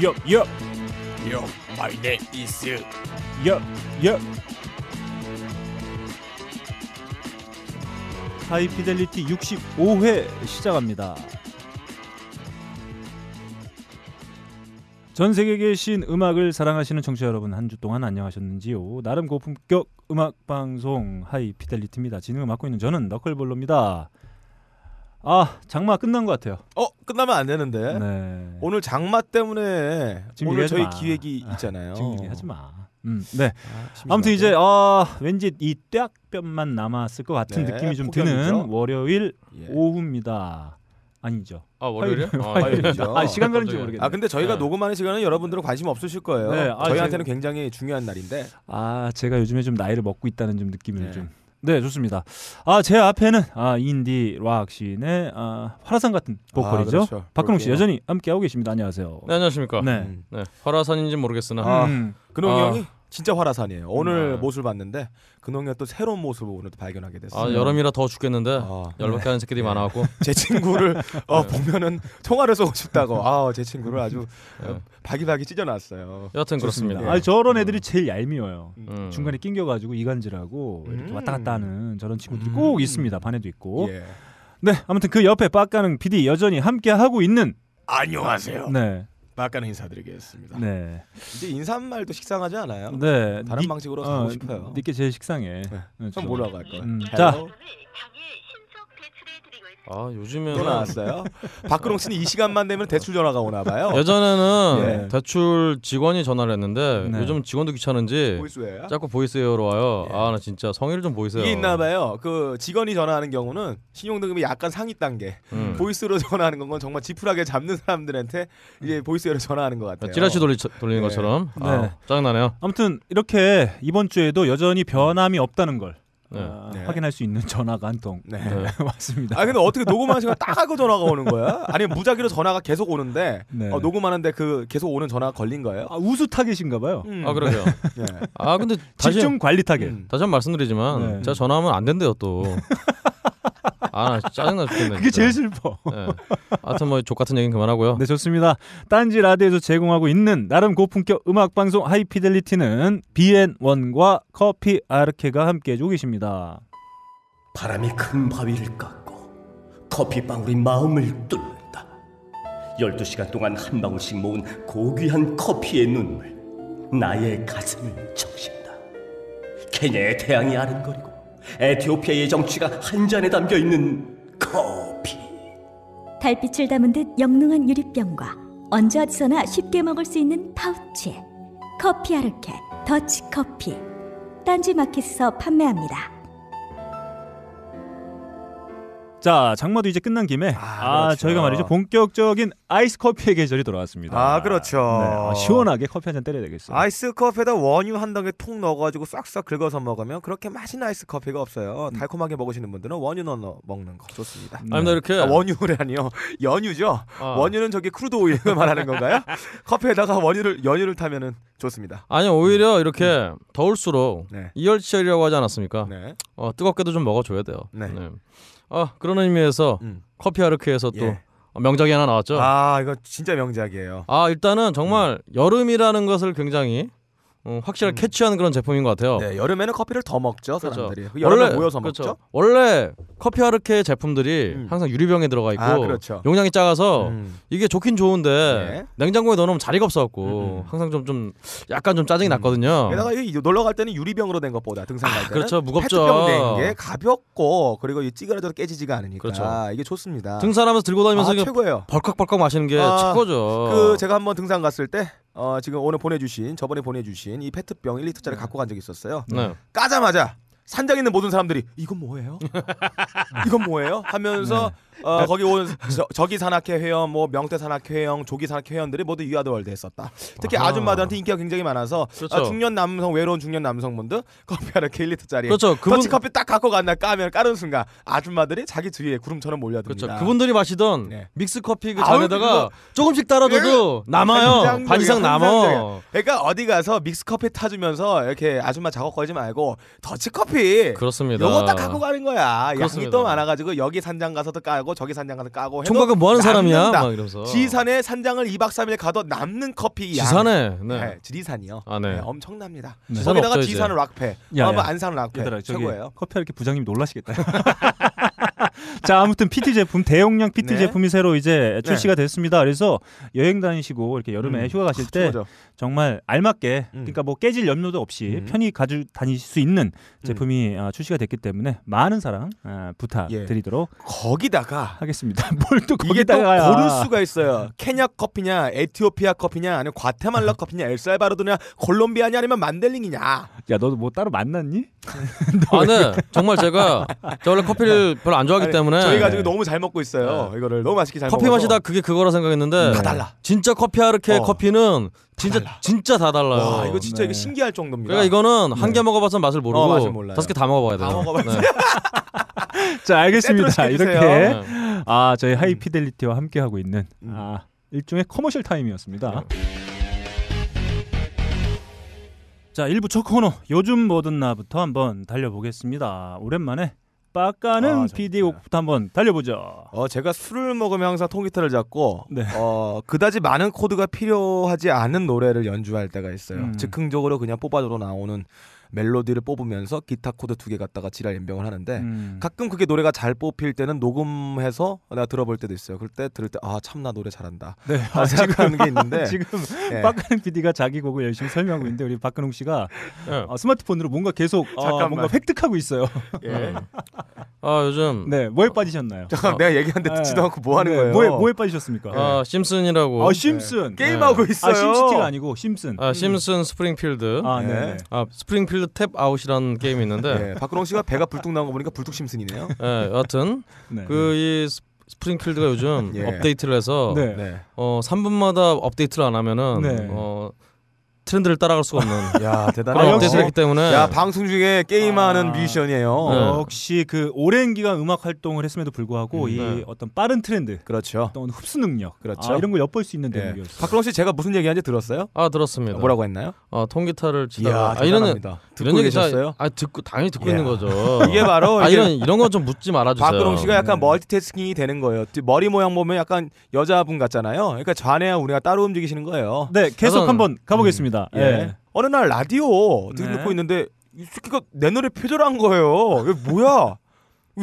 Yo, yo. Yo, my name is you. Yo, yo. 하이피델리티 65회 시작합니다. 전 세계에 계신 음악을 사랑하시는 청취자 여러분 한 주 동안 안녕하셨는지요? 나름 고품격 음악 방송 하이피델리티입니다. 진행을 맡고 있는 저는 너클볼로입니다. 아 장마 끝난 것 같아요. 어 끝나면 안 되는데 네. 오늘 장마 때문에 오늘 저희 마. 기획이 아, 있잖아요. 지금 얘기하지 마. 음, 네. 아, 무튼 이제 어, 왠지 이 떼학볕만 남았을 것 같은 네, 느낌이 좀 폭염이죠? 드는 월요일 예. 오후입니다. 아니죠. 아 월요일이요? 아, 아, 시간 가는지 모르겠네요. 아 근데 저희가 네. 녹음하는 시간은 여러분들은 관심 없으실 거예요. 네, 아, 저희한테는 제가... 굉장히 중요한 날인데. 아 제가 요즘에 좀 나이를 먹고 있다는 좀 느낌을 네. 좀 네, 좋습니다. 아, 제 앞에는 아, 인디 락신의 아, 화라산 같은 아, 보컬이죠. 아, 그렇죠. 박근홍 씨 여전히 함께하고 계십니다. 안녕하세요. 네, 안녕하십니까. 네. 네. 화라산인지 모르겠으나. 음. 아, 근홍이 아, 형이 진짜 화라산이에요. 오늘 음. 모습을 봤는데 근홍이가 또 새로운 모습을 오늘 또 발견하게 됐어요. 아, 여름이라 더 죽겠는데 아, 네. 열받게 하는 새끼들이 예. 많아갖고 제 친구를 어, 네. 보면은 총알을 쏘고 싶다고 음. 아제 친구를 아주 네. 바기바기 찢어놨어요. 여튼 그렇습니다. 예. 아 저런 애들이 제일 얄미워요. 음. 음. 중간에 낑겨가지고 이간질하고 이렇게 왔다 갔다 음. 하는 저런 친구들이 꼭 있습니다. 반에도 있고. 예. 네 아무튼 그 옆에 빡가는 PD 여전히 함께 하고 있는 안녕하세요. 네. 막간의 인사드리겠습니다. 네. 이제 인사말도 식상하지 않아요? 네. 다른 니, 방식으로 하고 어, 싶어요. 니께 제일 식상해. 네. 네, 전 몰라갈 거예요. 음, 자. 뭐? 아 요즘에는 또 나왔어요. 박근홍 씨는 이 시간만 되면 대출 전화가 오나 봐요. 예전에는 예. 대출 직원이 전화를 했는데 네. 요즘 직원도 귀찮은지 보이스웨어요? 자꾸 보이스웨어로 와요. 예. 아나 진짜 성의를 좀 보이세요. 이게 있나 봐요. 그 직원이 전화하는 경우는 신용등급이 약간 상위 단계. 음. 보이스로 전화하는 건 정말 지푸라기 잡는 사람들한테 이제 보이스웨어로 전화하는 것 같아요. 찌라시 아, 돌리, 돌리는 네. 것처럼 네. 아, 짜증나네요. 아무튼 이렇게 이번 주에도 여전히 변함이 없다는 걸 네. 아, 네. 확인할 수 있는 전화가 한 통. 네. 맞습니다. 네, 아 근데 어떻게 녹음하시고딱 하고 전화가 오는 거야? 아니면 무작위로 전화가 계속 오는데 네. 어, 녹음하는데 그 계속 오는 전화가 걸린 거예요? 아, 우수 타겟인가 봐요. 음. 아 그러게요. 네. 아 근데 다시, 집중 관리 타겟. 음. 다시 한 번 말씀드리지만 제가 전화하면 안 된대요 또. 아 짜증나 죽겠네. 그게 진짜. 제일 슬퍼. 네. 아무튼 뭐 족같은 얘기는 그만하고요. 네 좋습니다. 딴지 라디오에서 제공하고 있는 나름 고품격 음악 방송 하이피델리티는 BN1과 커피 아르케가 함께 해주고 계십니다. 바람이 큰 바위를 깎고 커피방울이 마음을 뚫는다. 12시간 동안 한 방울씩 모은 고귀한 커피의 눈물 나의 가슴을 적신다. 케냐의 태양이 아른거리고 에티오피아의 정취가 한 잔에 담겨 있는 커피. 달빛을 담은 듯 영롱한 유리병과 언제 어디서나 쉽게 먹을 수 있는 파우치. 커피 아르케 더치 커피. 딴지 마켓에서 판매합니다. 자 장마도 이제 끝난 김에 아, 아 그렇죠. 아, 저희가 말이죠 본격적인 아이스 커피의 계절이 돌아왔습니다. 아 그렇죠. 네, 아, 시원하게 커피 한 잔 때려야 되겠어요. 아이스 커피에다 원유 한덩이통 넣어가지고 싹싹 긁어서 먹으면 그렇게 맛있는 아이스 커피가 없어요. 음. 달콤하게 먹으시는 분들은 원유 넣어 먹는 거 좋습니다. 네. 아, 아니 이렇게 아, 원유라니요 연유죠. 원유는 저기 크루드 오일을 말하는 건가요? 커피에다가 원유를 연유를 타면은 좋습니다. 아니 오히려 음. 이렇게 음. 더울수록 네. 이열치열이라고 하지 않았습니까? 네. 어, 뜨겁게도 좀 먹어줘야 돼요. 네. 네. 아 그런 의미에서 음. 커피 하르크에서 또 예. 어, 명작이 하나 나왔죠. 아 이거 진짜 명작이에요. 아 일단은 정말 음. 여름이라는 것을 굉장히 어, 확실히 음. 캐치하는 그런 제품인 것 같아요. 네, 여름에는 커피를 더 먹죠 그렇죠. 사람들이. 그렇죠. 원래 모여서 그렇죠. 먹죠. 원래 커피 아르케 제품들이 음. 항상 유리병에 들어가 있고 아, 그렇죠. 용량이 작아서 음. 이게 좋긴 좋은데 네. 냉장고에 넣어놓으면 자리가 없어갖고 음, 음. 항상 좀 좀 약간 좀 짜증이 음. 났거든요. 게다가 놀러 갈 때는 유리병으로 된 것보다 등산 갈 아, 때는 아, 그렇죠 무겁죠. 게 가볍고 그리고 이 찌그러져서 깨지지가 않으니까 그렇죠. 이게 좋습니다. 등산하면서 들고 다니면서 아, 최고예요. 벌컥벌컥 마시는 게 아, 최고죠. 그 제가 한번 등산 갔을 때 어, 지금 오늘 보내주신 저번에 보내주신 이 페트병 1리터짜리 갖고 간 적이 있었어요. 네. 까자마자 산장 있는 모든 사람들이 이건 뭐예요? 이건 뭐예요? 하면서 네. 어, 거기 온 저, 기 산악회 회원, 뭐 명태 산악회 회원, 조기 산악회 회원들이 모두 유아드월드 했었다. 특히 아하. 아줌마들한테 인기가 굉장히 많아서 아, 그렇죠. 아, 중년 남성 외로운 중년 남성분들 커피 하나 킬리터짜리 그렇죠. 그분... 터치 커피 딱 갖고 갔나 까면 까는 순간 아줌마들이 자기 뒤에 구름처럼 몰려듭니다. 그렇죠. 그분들이 마시던 네. 믹스 커피 그 잔에다가 아유, 조금씩 따라줘도 예. 남아요. 반 이상 남아. 그러니까 어디 가서 믹스 커피 타주면서 이렇게 아줌마 작업 걸지 말고 터치 커피. 그렇습니다. 요거 딱 갖고 가는 거야. 그렇습니다. 양이 또 많아가지고 여기 산장 가서도 까고. 까고 저기 산장가서 까고 총각은 뭐하는 사람이야? 막 이러면서 지산에 산장을 2박 3일 가도 남는 커피 양 지산에 네. 네 지리산이요 아, 네. 네, 엄청납니다 네. 거기다가 지산은 락패 야, 어, 뭐 야. 안산 락패 얘들아, 최고예요 커피 이게 부장님 놀라시겠다 자 아무튼 PT 제품 대용량 PT 네. 제품이 새로 이제 네. 출시가 됐습니다 그래서 여행 다니시고 이렇게 여름에 음, 휴가 가실 때추 정말 알맞게 음. 그러니까 뭐 깨질 염려도 없이 음. 편히 가지고 다닐 수 있는 음. 제품이 음. 어, 출시가 됐기 때문에 많은 사랑 어, 부탁드리도록 예. 거기다가 하겠습니다. 뭘또 거기다가 고를 수가 있어요. 케냐 커피냐, 에티오피아 커피냐, 아니면 과테말라 커피냐, 엘살바도냐 콜롬비아냐 아니면 만델링이냐. 야 너도 뭐 따로 만났니? 아네 정말 제가 저 원래 커피를 별로 안 좋아하기 아니, 때문에 저희가 지금 네. 너무 잘 먹고 있어요. 네. 이거를 너무 맛있게 잘 커피 먹어서. 마시다 그게 그거라 생각했는데 다 달라. 진짜 커피 아르케 어. 커피는 진짜 달라. 진짜 다 달라요. 와, 이거 진짜 네. 이거 신기할 정도입니다. 그러니까 이거는 네. 한개 먹어봐서 맛을 어, 모르고 어, 다섯 개 다 먹어봐야 돼요. 다 먹어봐야 돼요. 네. 자 알겠습니다. 네, 이렇게 아 저희 하이피델리티와 음. 함께 하고 있는 음. 아, 일종의 커머셜 타임이었습니다. 자 1부 첫 코너 요즘 뭐든 나부터 한번 달려보겠습니다. 오랜만에 빡가는 아, PD 곡부터 한번 달려보죠. 어, 제가 술을 먹으면 항상 통기타를 잡고 네. 어, 그다지 많은 코드가 필요하지 않은 노래를 연주할 때가 있어요. 음. 즉흥적으로 그냥 뽑아줘도 나오는 멜로디를 뽑으면서 기타 코드 두 개 갖다가 지랄 연병을 하는데 음. 가끔 그게 노래가 잘 뽑힐 때는 녹음해서 내가 들어볼 때도 있어요. 그때 들을 때 아 참나 노래 잘한다. 네. 아, 생각하는 게 있는데 지금 네. 박근홍 PD가 자기 곡을 열심히 설명하고 있는데 우리 박근홍 씨가 네. 아, 스마트폰으로 뭔가 계속 아, 뭔가 획득하고 있어요. 예. 음. 아 요즘 네 뭐에 빠지셨나요? 잠깐 내가 얘기하는데 네. 듣지도 않고 뭐 하는 네, 거예요? 뭐에 뭐에 빠지셨습니까? 아 네. 심슨이라고. 아 심슨 게임하고 아, 있어요. 아 심시티가 아니고 심슨. 아 심슨 스프링필드. 아 네. 예. 아 스프링필드 바 t t 탭 아웃이라는 게임이 있는데 예, 박근홍 씨가 배가 불뚝 나온 거 보니까 불뚝 심슨이네요. 예, 여하튼 네. 그이 스프링필드가 요즘 예. 업데이트를 해서 네. 네. 어 3분마다 업데이트를 안 하면은 네. 어 트렌드를 따라갈 수가 없는 야 대단한 업데이트기 때문에 야 방송 중에 게임하는 아, 뮤지션이에요. 네. 역시 그 오랜 기간 음악 활동을 했음에도 불구하고 음, 이 네. 어떤 빠른 트렌드, 그렇죠. 어떤 흡수 능력, 그렇죠. 아, 이런 걸 엿볼 수 있는 예. 대목이었어요. 박근홍 씨 제가 무슨 얘기하는지 들었어요? 아 들었습니다. 어, 뭐라고 했나요? 아 통기타를 치다가 이야, 아, 이런 듣고 계셨어요? 아 듣고 당연히 듣고 예. 있는 거죠. 이게 바로 아, 이런 이런 건 좀 묻지 말아주세요. 박근홍 씨가 약간 음. 멀티태스킹이 되는 거예요. 머리 모양 보면 약간 여자분 같잖아요. 그러니까 좌뇌와 우리가 따로 움직이시는 거예요. 네, 계속 한번 가보겠습니다. 있습니다. 예. 예. 어느 날 라디오 네. 듣고 있는데 이 새끼가 내 노래 표절한 거예요. 이게 뭐야?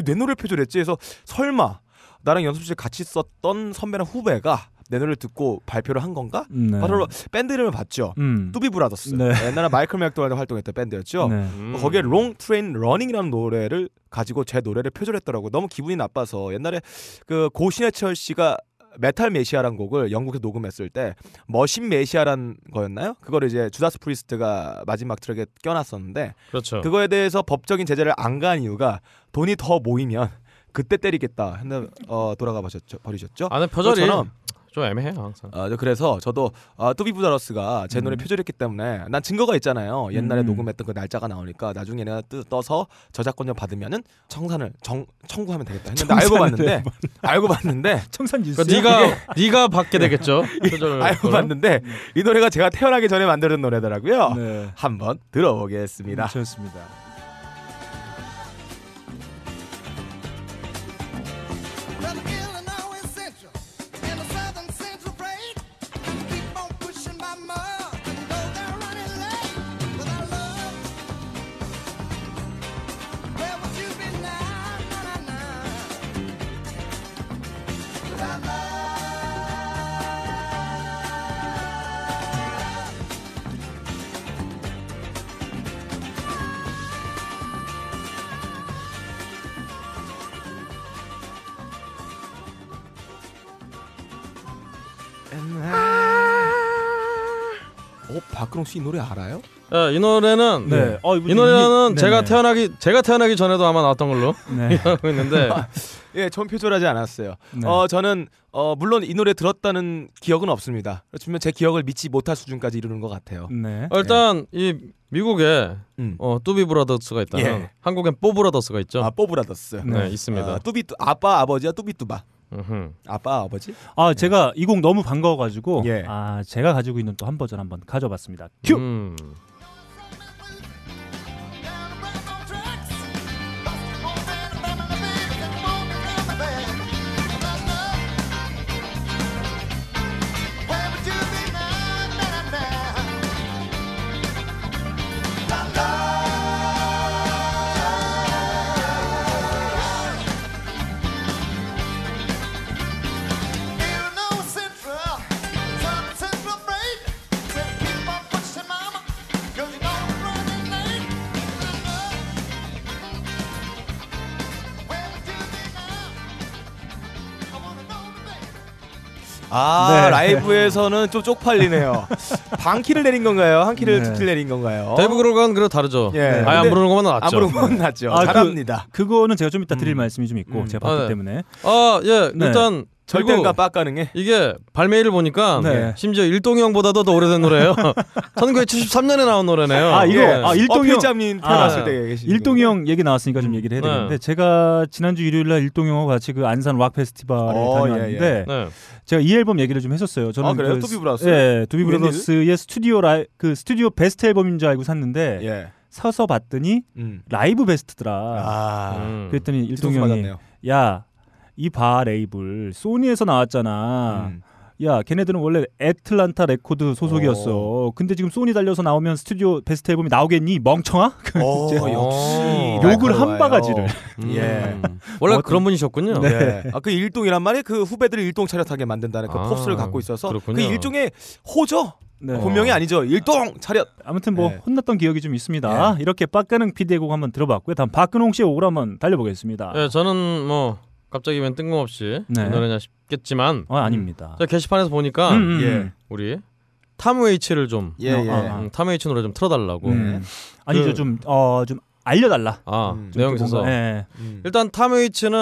내 노래 표절했지? 해서 설마 나랑 연습실 같이 썼던 선배랑 후배가 내 노래를 듣고 발표를 한 건가? 네. 바로 밴드 이름을 봤죠. 음. 뚜비 브라더스. 네. 네 옛날에 마이클 맥도날드 활동했던 밴드였죠. 네. 음. 그 거기에 롱 트레인 러닝이라는 노래를 가지고 제 노래를 표절했더라고. 너무 기분이 나빠서 옛날에 그 고신해철 씨가 메탈 메시아란 곡을 영국에서 녹음했을 때 머신 메시아란 거였나요? 그걸 이제 주다스 프리스트가 마지막 트랙에 껴놨었는데 그렇죠. 그거에 대해서 법적인 제재를 안 가한 이유가 돈이 더 모이면 그때 때리겠다 했는 데 어, 돌아가 버셨죠 버리셨죠. 아 표절이 좀 애매해요 항상. 아, 네, 그래서 저도 아, 뚜비부다러스가 제 눈에 음. 표절했기 때문에 난 증거가 있잖아요. 옛날에 음. 녹음했던 그 날짜가 나오니까 나중에 내가 뜨, 떠서 저작권료 받으면은 청산을 정, 청구하면 되겠다 했는데 알고 봤는데 알고 봤는데 청산 뉴스. 그러니까 네가 예. 네가 받게 되겠죠. 예. 알고 봤는데 음. 이 노래가 제가 태어나기 전에 만들어진 노래더라고요. 네. 한번 들어보겠습니다. 좋습니다. 박근홍 씨이 노래 알아요? 예, 이 노래는 네. 네. 어, 이 노래는 제가 태어나기 제가 태어나기 전에도 아마 나왔던 걸로 네. 하고 있는데 예, 전 표절하지 않았어요. 네. 어, 저는 어, 물론 이 노래 들었다는 기억은 없습니다. 그렇지만 제 기억을 믿지 못할 수준까지 이르는 것 같아요. 네. 어, 일단 예. 이 미국에 음. 어, 뚜비 브라더스가 있다 예. 한국엔 뽀 브라더스가 있죠. 아, 뽀 브라더스. 네, 있습니다. 아, 뚜비 아빠 아버지와 뚜비 뚜바. 아빠 아버지? 아 제가 이 곡 너무 반가워가지고 예. 아 제가 가지고 있는 또 한 버전 한번 가져봤습니다. 큐. 음. 아 네. 라이브에서는 좀 쪽팔리네요. 반 키를 내린 건가요? 한 키를 네. 두킬 내린 건가요? 다이브 그로건 그래 다르죠. 예. 아예 안 부르는 것만 낫죠. 안 부르는 것만 네. 낫죠. 아, 그 잘합니다. 그, 거는 제가 좀 이따 드릴 음. 말씀이 좀 있고 음. 제가 봤기 아, 네. 때문에. 아 예. 네. 일단 절대가 빡가능해. 이게 발매일을 보니까 네. 심지어 일동형보다도 더 오래된 노래예요. 1973년에 나온 노래네요. 아 이거 예. 아 일동형 님 어, 아, 태어났을 아, 때 계신 일동형 얘기 나왔으니까 좀 얘기를 해야 네. 되는데 제가 지난주 일요일 날 일동형하고 같이 그 안산 락 페스티벌에 어, 다녀왔는데 예, 예. 네. 제가 이 앨범 얘기를 좀 했었어요. 저는 아, 그래요? 그, 두비 브라스 예, 두비 브라더스의 스튜디오 라이 그 스튜디오 베스트 앨범인 줄 알고 샀는데 예. 사서 봤더니 음. 라이브 베스트더라. 아, 음. 그랬더니 일동형이 야 이바 레이블 소니에서 나왔잖아. 음. 야, 걔네들은 원래 애틀란타 레코드 소속이었어. 오. 어. 근데 지금 소니 달려서 나오면 스튜디오 베스트 앨범이 나오겠니? 멍청아? 오, 어, 역시 욕을 한 바가지를. 음. 예. 원래 어, 그런 분이셨군요. 네. 네. 아, 그 일동이란 말이 그 후배들을 일동 차렷하게 만든다는 그 아, 폼스를 갖고 있어서 그 그렇군요. 그 일종의 호죠. 네. 본명이 어. 아니죠. 일동 차렷. 아무튼 뭐 네. 혼났던 기억이 좀 있습니다. 네. 이렇게 빡가는 피디의 곡 한번 들어봤고요. 다음 박근홍 씨의 오라 한번 달려보겠습니다. 네, 저는 뭐 갑자기면 뜬금없이 네. 노래냐 싶겠지만 어 아닙니다. 제가 게시판에서 보니까 음, 음, 음. 예. 우리 탐웨이츠를 좀 예, 예. 아, 아. 탐웨이츠 노래 좀 틀어달라고. 음. 네. 아니 그, 좀어좀 어, 알려달라. 아 음, 내용 있어서 네. 일단 탐웨이츠는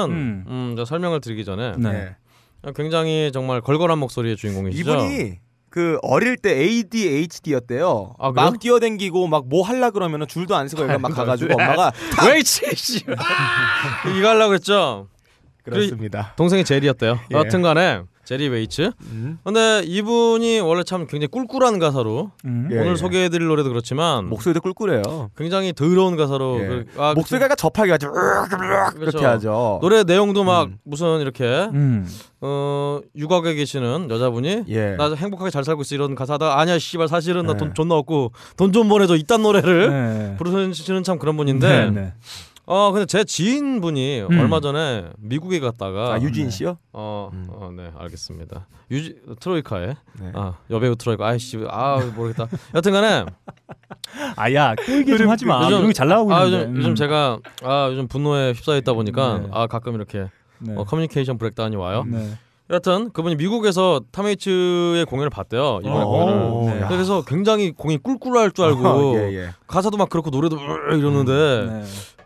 음. 설명을 드리기 전에 네. 어, 굉장히 정말 걸걸한 목소리의 주인공이시죠. 이분이 그 어릴 때 ADHD였대요. 아, 막 뛰어댕기고 막뭐 할라 그러면 줄도 안 서고 막 아, 가가지고 엄마가 왜 치시 이거 하려고 했죠. 그렇습니다. 동생이 제리였대요. 예. 여튼간에 제리 웨이츠. 음. 근데 이분이 원래 참 굉장히 꿀꿀한 가사로 음. 오늘 예, 예. 소개해드릴 노래도 그렇지만 목소리도 꿀꿀해요. 굉장히 더러운 가사로 예. 그, 아, 목소리가 접하게 아주 그렇죠. 그렇게 하죠. 노래 내용도 막 음. 무슨 이렇게 음. 어, 육아에 계시는 여자분이 예. 나 행복하게 잘 살고 있어 이런 가사다 아니야 씨발 사실은 나돈 예. 존나 없고 돈 좀 보내줘 이딴 노래를 예. 부르시는 참 그런 분인데. 네, 네. 어 근데 제 지인분이 음. 얼마 전에 미국에 갔다가 아 유진 씨요? 음. 어, 음. 어, 네, 알겠습니다. 유지 트로이카에 네. 아 여배우 트로이카 아이씨 아 모르겠다. 여튼간에 아야 끌기 그 좀 하지 마. 요즘, 이런 잘 나오고 아, 있는데. 요즘, 요즘 음. 제가 아 요즘 분노에 휩싸여 있다 보니까 네. 아 가끔 이렇게 네. 어, 커뮤니케이션 브렉다운이 와요. 네. 여하튼 그분이 미국에서 타메이츠의 공연을 봤대요 이번에 어, 공연을 네. 그래서 굉장히 공이 꿀꿀할 줄 알고 예, 예. 가사도 막 그렇고 노래도 이러는데 음, 네.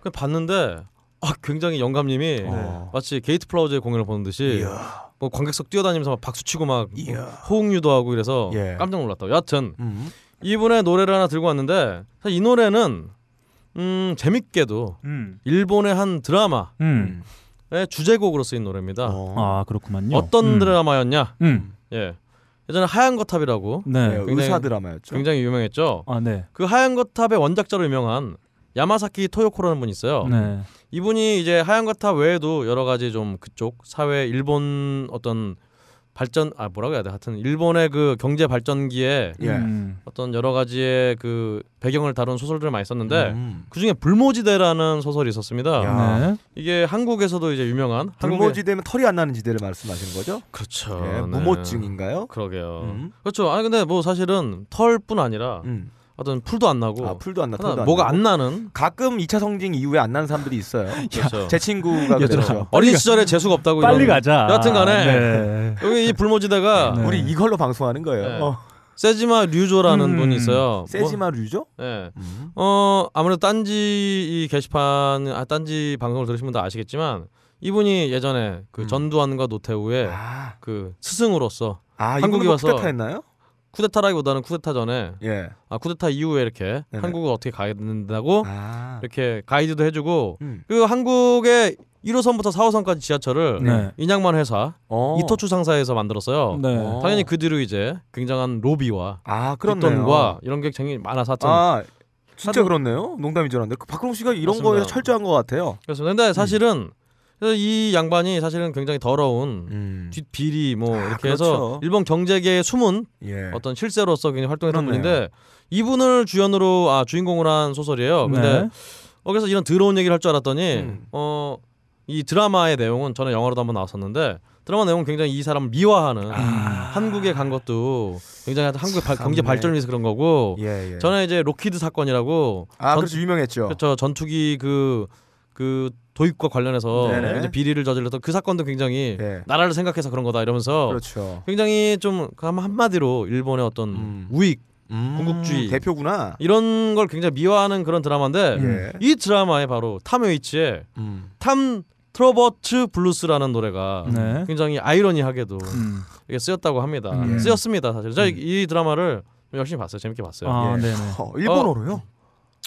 봤는데 아, 굉장히 영감님이 네. 마치 게이트 플라워즈의 공연을 보는 듯이 이야. 뭐 관객석 뛰어다니면서 막 박수 치고 막 이야. 호응유도 하고 이래서 예. 깜짝 놀랐다고. 여하튼 음. 이분의 노래를 하나 들고 왔는데 사실 이 노래는 음, 재밌게도 음. 일본의 한 드라마 음. 주제곡으로 쓰인 노래입니다. 어. 아 그렇구만요. 어떤 음. 드라마였냐? 음. 예. 예전에 하얀 거탑이라고 네. 굉장히, 네, 의사 드라마였죠. 굉장히 유명했죠. 아, 네. 그 하얀 거탑의 원작자로 유명한 야마사키 토요코라는 분이 있어요. 네. 이분이 이제 하얀가타 외에도 여러 가지 좀 그쪽 사회 일본 어떤 발전 아 뭐라고 해야 돼 하여튼 일본의 그 경제 발전기에 예. 음. 어떤 여러 가지의 그 배경을 다룬 소설들을 많이 썼는데 음. 그중에 불모지대라는 소설이 있었습니다 네. 이게 한국에서도 이제 유명한 불모지대면 털이 안 나는 지대를 말씀하시는 거죠 그렇죠 예, 네. 무모증인가요 네. 그러게요 음. 그렇죠 아니 근데 뭐 사실은 털뿐 아니라 음. 어떤 풀도 안 나고 아, 풀도 안 나, 도 뭐가 안, 안 나는 가끔 2차 성징 이후에 안 나는 사람들이 있어요. 그제 그렇죠. 친구가 그랬죠. 어린 시절에 재수가 없다고 빨리 이런. 가자. 여하튼간에 네. 여기 이 불모지다가 네. 네. 우리 이걸로 방송하는 거예요. 네. 어. 세지마 류조라는 음. 분이 있어요. 세지마 뭐? 류조? 예. 네. 음. 어 아무래도 딴지 이 게시판 아 딴지 방송을 들으시면다 아시겠지만 이분이 예전에 그 음. 전두환과 노태우의 아. 그 스승으로서 아, 한국에 와서 했나요? 쿠데타라기보다는 쿠데타 전에 예. 아 쿠데타 이후에 이렇게 네네. 한국을 어떻게 가야 된다고 아. 이렇게 가이드도 해주고 음. 그리고 한국의 1호선부터 4호선까지 지하철을 네. 인양만 회사 어. 이터추 상사에서 만들었어요. 네. 어. 당연히 그 뒤로 이제 굉장한 로비와 아, 뒷돈과 이런 게 굉장히 많아서 아, 진짜 그렇네요. 농담이줄 알았는데 그 박근홍 씨가 이런 맞습니다. 거에 철저한 것 같아요. 그래서 근데 사실은 음. 그래서 이 양반이 사실은 굉장히 더러운 음. 뒷비리 뭐 아, 이렇게 그렇죠. 해서 일본 경제계의 숨은 예. 어떤 실세로서 굉장히 활동했던 그러네요. 분인데 이분을 주연으로 아 주인공으로 한 소설이에요. 네. 근데 네. 어 그래서 이런 더러운 얘기를 할 줄 알았더니 음. 어이 드라마의 내용은 저는 영화로도 한번 나왔었는데 드라마 내용은 굉장히 이사람 미화하는 아. 한국에 간 것도 굉장히 한국의 경제 네. 발전을 위해서 그런 거고 예, 예. 전에 이제 로키드 사건이라고 아 전, 그렇죠 유명했죠 그렇죠 전투기 그그 그, 그 도입과 관련해서 이제 비리를 저질렀던 그 사건도 굉장히 네. 나라를 생각해서 그런 거다 이러면서 그렇죠. 굉장히 좀 그 한마디로 일본의 어떤 음. 우익 음, 군국주의 대표구나 이런 걸 굉장히 미화하는 그런 드라마인데 예. 이 드라마에 바로 타웨이치의 음. 탐 트로버트 블루스라는 노래가 네. 굉장히 아이러니하게도 음. 이게 쓰였다고 합니다. 예. 쓰였습니다 사실. 제가 음. 이 드라마를 열심히 봤어요. 재밌게 봤어요. 아, 예. 어, 일본어로요? 어,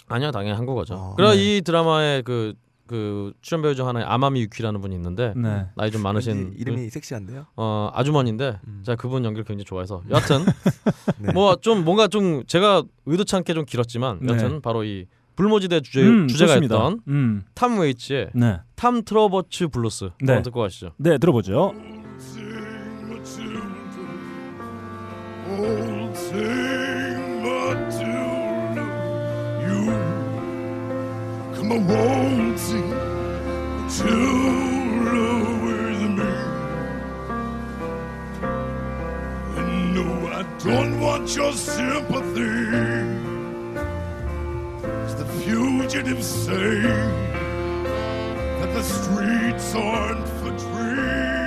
아니요, 당연히 한국어죠. 아, 그래 네. 이 드라마의 그그 출연 배우 중 하나의 아마미 유키라는 분이 있는데 네. 나이 좀 많으신 이름이 그, 섹시한데요. 어 아주머니인데 음. 제가 그분 연기를 굉장히 좋아해서 음. 여하튼 네. 뭐좀 뭔가 좀 제가 의도치 않게 좀 길었지만 네. 여하튼 네. 바로 이 불모지대 주제 음, 주제가 좋습니다. 했던 음. 탐 웨이츠의 네. 탐 트러버츠 블루스 한번 네. 듣고 가시죠. 네 들어보죠. i won't see to lower the me, And no, I don't want your sympathy. It's the fugitives say that the streets aren't for dreams.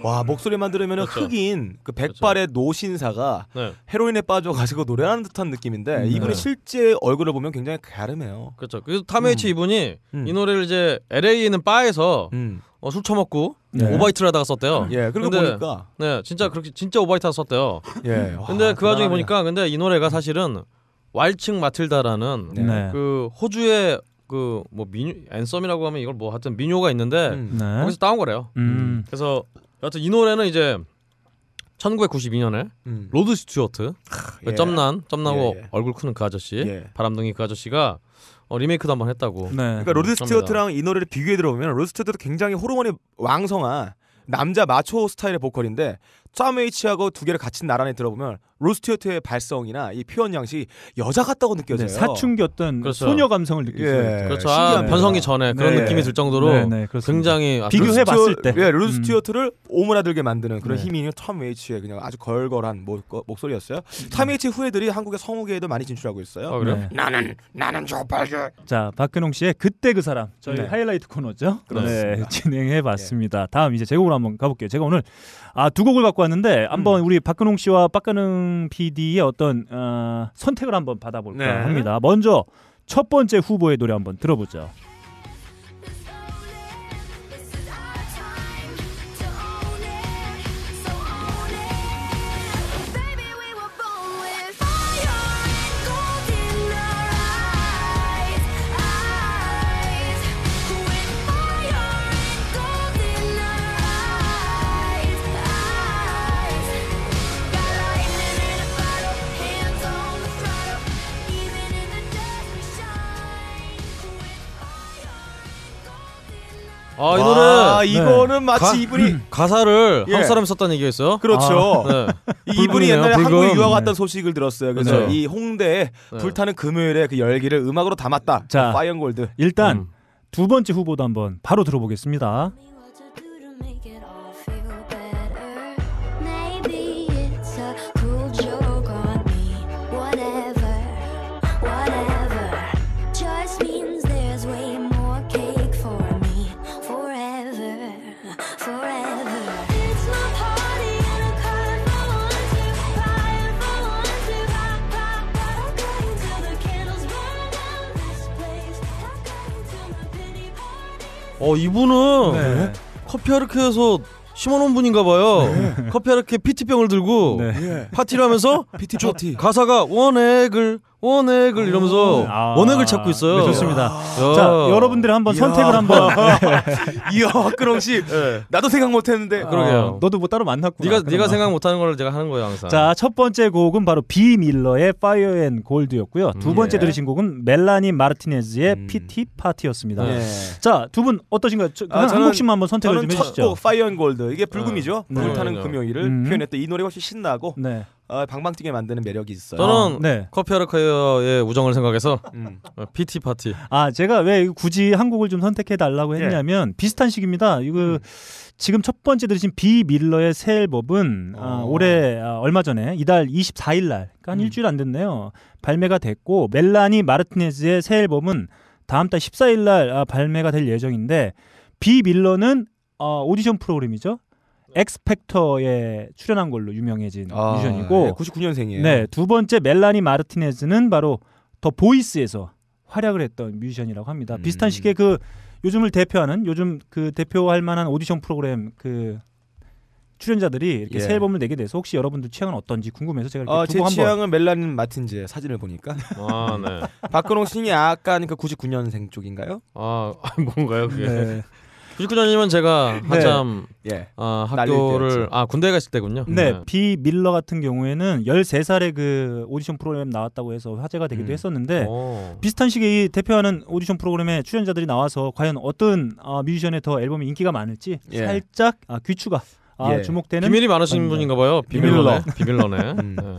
음. 와 목소리만 들으면 그렇죠. 흑인 그 그렇죠. 백발의 그렇죠. 노신사가 네. 헤로인에 빠져가지고 노래하는 듯한 느낌인데 음, 이분이 네. 실제 얼굴을 보면 굉장히 갸름해요. 그렇죠. 그래서 타메이치 음. 이분이 음. 이 노래를 이제 LA에 있는 바에서 음. 어, 술 처먹고 네. 오바이트를 하다가 썼대요. 음. 예, 그리고 보니까 네 진짜 그렇게 진짜 오바이트 를 썼대요. 예. 와, 근데 그 와중에 보니까 근데 이 노래가 사실은 왈칭 마틸다라는 네. 네. 그 호주의 그 뭐 민요 앤썸이라고 하면 이걸 뭐 하여튼 민요가 있는데 음. 네. 거기서 따온 거래요. 음. 그래서 여튼이 노래는 이제 1992년에 음. 로드 스튜어트 그 예. 점난 점나고 예, 예, 얼굴 크는 그 아저씨 예. 바람둥이 그 아저씨가 어, 리메이크도 한번 했다고. 네. 그러니까 로드 스튜어트랑 이 노래를 비교해 들어보면 로드 스튜어트도 굉장히 호르몬이 왕성한 남자 마초 스타일의 보컬인데 쌈웨이치하고 두 개를 같이 나란히 들어보면 로스튜어트의 발성이나 이 표현 양식이 여자 같다고 네, 느껴져요. 네, 사춘기 어떤 그렇죠. 소녀 감성을 느낄 예. 수 있죠. 그렇죠. 아, 변성기 전에 그런 네. 느낌이 들 정도로 네, 네 굉장히 아, 비교해 봤을 때 예, 로스튜어트를 음. 오므라들게 만드는 그런 힘이 네. 있는 톰 웨이츠의 그냥 아주 걸걸한 목, 목소리였어요. 톰 웨이츠 후예들이 한국의 성우계에도 많이 진출하고 있어요. 아, 그래? 나는 나는 저팔계. 자, 박근홍 씨의 그때 그 사람 저희 하이라이트 코너죠. 그렇습니다. 진행해 봤습니다. 다음 이제 제곡으로 한번 가 볼게요. 제가 오늘 아, 두 곡을 갖고 왔는데 한번 음. 우리 박근홍 씨와 박근홍 이재명 PD의 어떤 어, 선택을 한번 받아볼까 네. 합니다. 먼저 첫 번째 후보의 노래 한번 들어보죠. 아, 이 노래. 아, 네. 이거는 네. 마치 가, 이분이 음, 가사를 예. 한국 사람이 썼다는 얘기였어요? 그렇죠. 아, 네. 이분이 옛날에 불금. 한국 에 유학 네. 왔던 소식을 들었어요. 그래서 네. 이 홍대에 네. 불타는 금요일에 그 열기를 음악으로 담았다. 자, 파이언골드. 일단 음. 두 번째 후보도 한번 바로 들어보겠습니다. 어 이분은 네. 커피 하르케에서 심어놓은 분인가 봐요. 네. 커피 하르케 피티병을 들고 네. 파티를 하면서 피티 파티 가사가 원액을 원액을 이러면서 아~ 원액을 찾고 있어요. 네, 좋습니다. 자 여러분들 한번 선택을 한번. 이야 그럼 씨 네. 나도 생각 못했는데. 아. 그러게요. 어, 너도 뭐 따로 만났구나. 네가 그러나. 네가 생각 못하는 걸 제가 하는 거예요 항상. 자 첫 번째 곡은 바로 비 밀러의 Fire and Gold였고요. 두 음, 번째 예. 들으신 곡은 멜라니 마르티네즈의 음. PT 파티였습니다. 예. 네. 자두 분 어떠신가요? 저, 아, 한 곡씩만 한번 선택을 좀 해주시죠. 첫곡 Fire and Gold 이게 불금이죠. 네. 불타는 네. 금요일을 음. 표현했던 이 노래가 훨씬 신나고. 네. 어, 방방뛰게 만드는 매력이 있어요. 저는 아, 네. 커피하러 카의 우정을 생각해서 음. 어, PT 파티. 아 제가 왜 굳이 한국을좀 선택해 달라고 예. 했냐면 예. 비슷한 식입니다. 이거 음. 지금 첫 번째 들으신 비 밀러의 새 앨범은 아, 어. 아, 올해 아, 얼마 전에 이달 24일 날, 그러니까 한 음. 일주일 안 됐네요. 발매가 됐고 멜라니 마르티네즈의 새 앨범은 다음 달 14일 날 아, 발매가 될 예정인데 비 밀러는 어, 오디션 프로그램이죠. 엑스팩터에 출연한 걸로 유명해진 아, 뮤지션이고 예, 99년생이에요. 네, 두 번째 멜라니 마르티네즈는 바로 더 보이스에서 활약을 했던 뮤지션이라고 합니다. 음. 비슷한 시기에 그 요즘을 대표하는 요즘 그 대표할 만한 오디션 프로그램 그 출연자들이 이렇게 예. 새 앨범을 내게 돼서 혹시 여러분들 취향은 어떤지 궁금해서 제가 이렇게 어, 제 한번 취향은 멜라니 마틴즈 사진을 보니까 아, 네. 박근홍 씨이 약간 그 99년생 쪽인가요? 아, 뭔가요 그게? 네. 99년이면 제가 네. 한참 네. 예. 어, 학교를 아 군대 갔을 때군요. 네, 네. 비 밀러 같은 경우에는 13살에 그 오디션 프로그램 나왔다고 해서 화제가 되기도 음. 했었는데 오. 비슷한 시기에 대표하는 오디션 프로그램에 출연자들이 나와서 과연 어떤 어, 뮤지션의 더 앨범이 인기가 많을지 예. 살짝 아, 귀추가 아, 예. 주목되는 비밀이 많으신 분인가 봐요. 비밀러네. 비밀러네. 음. 네.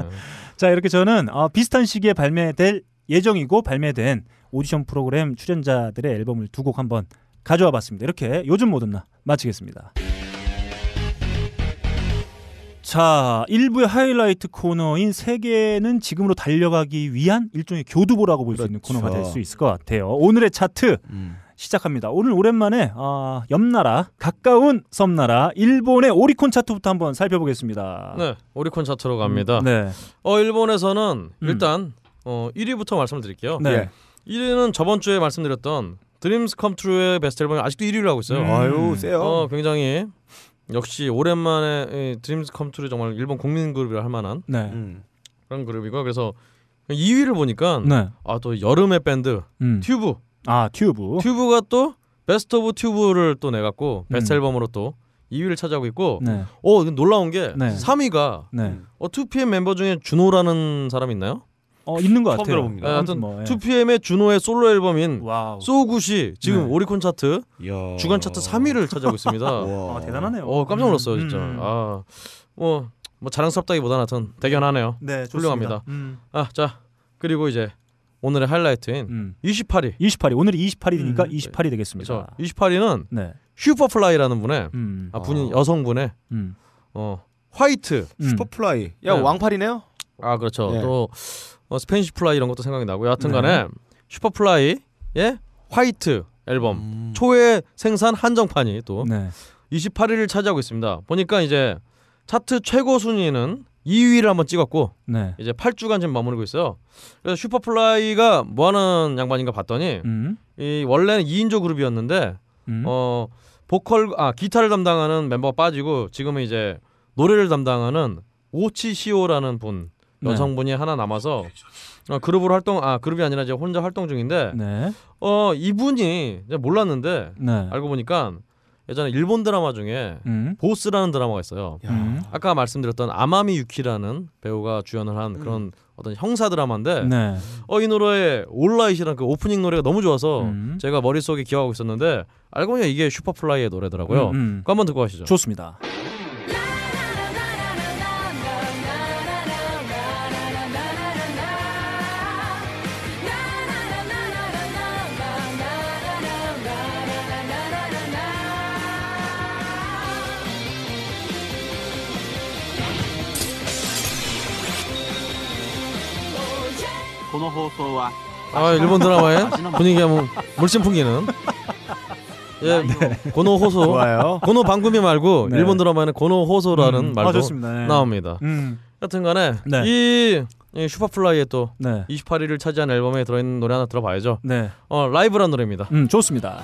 자, 이렇게 저는 어, 비슷한 시기에 발매될 예정이고 발매된 오디션 프로그램 출연자들의 앨범을 두 곡 한번 가져와 봤습니다. 이렇게 요즘 모든나 마치겠습니다. 자, 1부의 하이라이트 코너인 세계는 지금으로 달려가기 위한 일종의 교두보라고 볼수 그렇죠. 있는 코너가 될수 그렇죠. 있을 것 같아요. 오늘의 차트 음. 시작합니다. 오늘 오랜만에 어, 아, 옆나라 가까운 섬나라 일본의 오리콘 차트부터 한번 살펴보겠습니다. 네, 오리콘 차트로 갑니다. 음, 네. 어 일본에서는 음. 일단 어 1위부터 말씀드릴게요. 네. 1위는 예. 저번 주에 말씀드렸던 드림스 컴트루의 베스트 앨범이 아직도 1위를 하고 있어요. 음. 아유, 세요. 어, 굉장히 역시 오랜만에 드림스 컴트루 정말 일본 국민 그룹이라 할 만한 네. 음. 그런 그룹이고 그래서 2위를 보니까 네. 아또 여름의 밴드 음. 튜브 아 튜브 튜브가 또 베스트 오브 튜브를 또 내갖고 베스트 음. 앨범으로 또 2위를 차지하고 있고 네. 오 어, 놀라운 게 네. 3위가 네. 어 2PM 멤버 중에 준호라는 사람 있나요? 어 있는 것 같아요. 처음 들어봅니다. 네, 뭐, 예. 2PM의 준호의 솔로 앨범인 소우굿이 지금 네. 오리콘 차트 이야. 주간 차트 3위를 차지하고 있습니다. 와. 아, 대단하네요. 어 깜짝 놀랐어요 음, 진짜. 음. 음. 아뭐 뭐 자랑스럽다기보다는 하여튼 대견하네요. 네, 좋습니다. 훌륭합니다. 음. 아자 그리고 이제 오늘의 하이라이트인 음. 28위. 28위. 오늘이 28일이니까 음. 28이 되겠습니다. 그렇죠. 28위는 네. 슈퍼플라이라는 분의 음. 아 분이 아. 여성분의 음. 어 화이트 슈퍼플라이. 네. 야 왕팔이네요. 아 그렇죠. 예. 또 어, 스페인쉬 플라이 이런 것도 생각이 나고 요하여튼간에 네. 슈퍼플라이의 화이트 앨범 음. 초회 생산 한정판이 또 네. 28위를 차지하고 있습니다. 보니까 이제 차트 최고 순위는 2위를 한번 찍었고 네. 이제 8주간 지금 머무르고 있어요. 그래서 슈퍼플라이가 뭐하는 양반인가 봤더니 음. 이 원래는 2인조 그룹이었는데 음. 어 보컬 아 기타를 담당하는 멤버가 빠지고 지금은 이제 노래를 담당하는 오치시오라는 분 네. 여성분이 하나 남아서 어, 그룹으로 활동 아 그룹이 아니라 이제 혼자 활동 중인데 네. 어 이분이 몰랐는데 네. 알고 보니까 예전에 일본 드라마 중에 음. 보스라는 드라마가 있어요. 음. 아까 말씀드렸던 아마미 유키라는 배우가 주연을 한 음. 그런 음. 어떤 형사 드라마인데 네. 어이 노래의 온라인이라는그 오프닝 노래가 너무 좋아서 음. 제가 머릿속에 기억하고 있었는데 알고 보니 이게 슈퍼플라이의 노래더라고요. 음, 그거 한번 듣고 가시죠. 좋습니다. 放送は아 일본 드라마의 분위기가 뭐 물씬 풍기는 예 네. 고노 호소 좋아요. 고노 방구미 말고 네. 일본 드라마에는 고노 호소라는 음, 말도 아, 네. 나옵니다. 음. 여튼간에 이, 이 슈퍼플라이의 또 28위를 차지한 앨범에 들어있는 노래 하나 들어봐야죠. 어 라이브란 노래입니다. 음 좋습니다.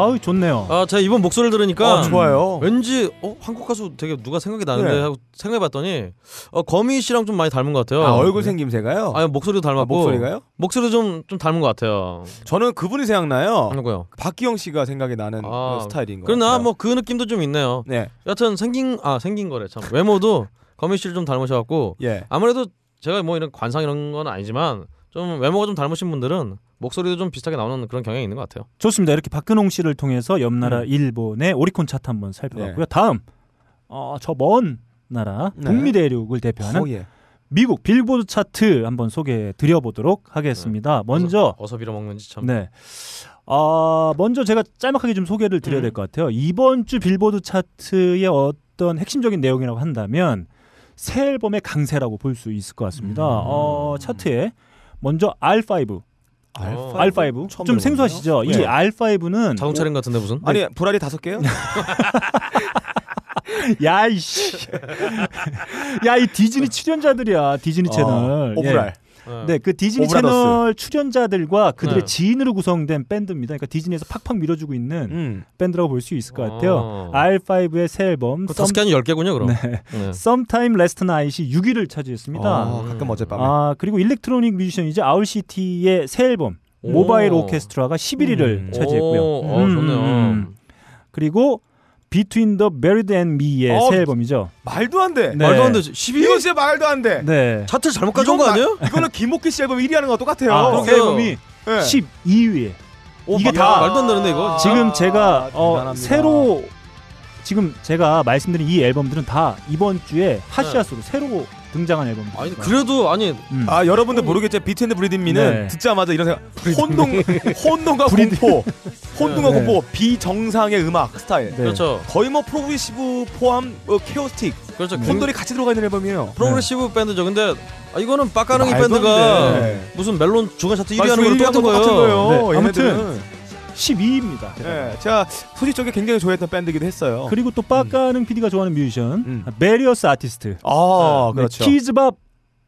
아우 좋네요. 아 제가 이번 목소리를 들으니까 아, 좋아요. 왠지 어, 한국 가수 되게 누가 생각이 나는데 네. 하고 생각해봤더니 어, 거미 씨랑 좀 많이 닮은 것 같아요. 아 얼굴 생김새가요? 아니 목소리도 닮았고 아, 목소리가요? 목소리도 좀, 좀 닮은 것 같아요. 저는 그분이 생각나요. 누구요? 박기영 씨가 생각이 나는 아, 그 스타일인 거. 그러나 뭐 그 느낌도 좀 있네요. 네. 여튼 생긴 아 생긴 거래 참 외모도 거미 씨를 좀 닮으셔갖고 예. 아무래도 제가 뭐 이런 관상 이런 건 아니지만 좀 외모가 좀 닮으신 분들은 목소리도 좀 비슷하게 나오는 그런 경향이 있는 것 같아요. 좋습니다. 이렇게 박근홍 씨를 통해서 옆나라 음. 일본의 오리콘 차트 한번 살펴봤고요. 네. 다음 어, 저먼 나라 네. 북미 대륙을 대표하는 오, 예. 미국 빌보드 차트 한번 소개 해 드려보도록 하겠습니다. 네. 먼저 어서, 어서 빌어먹는지 참. 네. 아 먼저 제가 짤막하게 좀 소개를 드려야 음. 될것 같아요. 이번 주 빌보드 차트의 어떤 핵심적인 내용이라고 한다면 새 앨범의 강세라고 볼 수 있을 것 같습니다. 음. 어, 차트에 먼저 R5 R5? R5? 좀 생소하시죠? 네. 이 R5는 자동차량 같은데 무슨? 아니 불알이 네. 다섯 개요? 야이씨, 야 이 디즈니 출연자들이야 디즈니 어, 채널 오브랄. 예. 네. 네, 그 디즈니 오브라더스. 채널 출연자들과 그들의 네. 지인으로 구성된 밴드입니다. 그러니까 디즈니에서 팍팍 밀어주고 있는 음. 밴드라고 볼 수 있을 것 같아요. 아. R5의 새 앨범 다섯 그 개는 열 개군요, 그럼. 네. 네. Sometime Last Night이 6위를 차지했습니다. 아, 가끔 어젯밤에. 아 그리고 일렉트로닉 뮤지션이죠 아울시티의 새 앨범 모바일 오케스트라가 11위를 음. 차지했고요. 오, 아, 좋네요. 음. 그리고 Between the m a r i e d and Me의 어, 새 앨범이죠. 말도 안 돼. 네. 말도 안 돼. 12월 이 말도 안 돼. 네. 차트 잘못 가져온 거 아니에요? 이거는 김옥기 씨 앨범 1위 하는 거 똑같아요. 아, 새 어, 앨범이 네. 12위에. 오, 이게 다 야, 말도 안 되는데 이거. 지금 아, 제가 어, 새로 지금 제가 말씀드린 이 앨범들은 다 이번 주에 네. 핫샷으로 네. 새로 등장한 앨범 아니 그래도 아니 음. 아 여러분들 모르겠지만 비트앤드 브리드미는 네. 듣자마자 이런 생각 혼동 혼동과 공포 혼동과 네. 공포 비정상의 음악 스타일 네. 그렇죠 거의 뭐 프로그레시브 포함 어, 케오스틱 그렇죠 네. 혼돈이 같이 들어가 있는 앨범이에요 프로그레시브 네. 밴드죠 근데 아, 이거는 빡가릉이 아, 밴드가 네. 무슨 멜론 중간 차트 1위 하는 거랑 똑같은 거예요, 똑같은 거예요. 아무튼 12위입니다. 네, 제 소식 쪽에 굉장히 좋아했던 밴드기도 했어요. 그리고 또 빠까는 음. PD가 좋아하는 뮤지션 음. 리어스 아티스트. 아, 네, 네 그렇죠. 키즈밥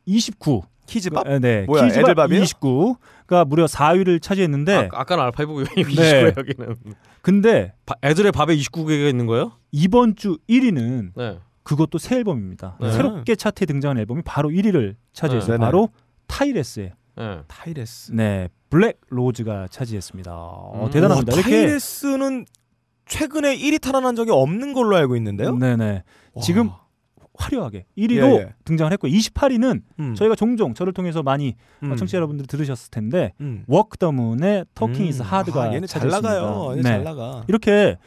29. 키즈밥? 네, 뭐야, 키즈밥 29가 무려 4위를 차지했는데 아, 까는 알파이브 29에 여기는. 근데 바, 애들의 밥에 29개가 있는 거예요? 이번 주 1위는 네. 그것도 새 앨범입니다. 네. 새롭게 차트에 등장한 앨범이 바로 1위를 차지했어요. 네, 바로 타이레스의 타이레스. 네, 블랙 로즈가 차지했습니다. 어, 음. 대단합니다. 오, 타이레스는 최근에 1위 탈환한 적이 없는 걸로 알고 있는데요. 네네. 와. 지금 화려하게 1위로 예, 예. 등장을 했고 28위는 음. 저희가 종종 저를 통해서 많이 어, 음. 청취자 여러분들 들으셨을 텐데 음. 워크 더문의 터킹 이즈 하드가 얘네 잘 나가요. 네잘 네. 나가. 이렇게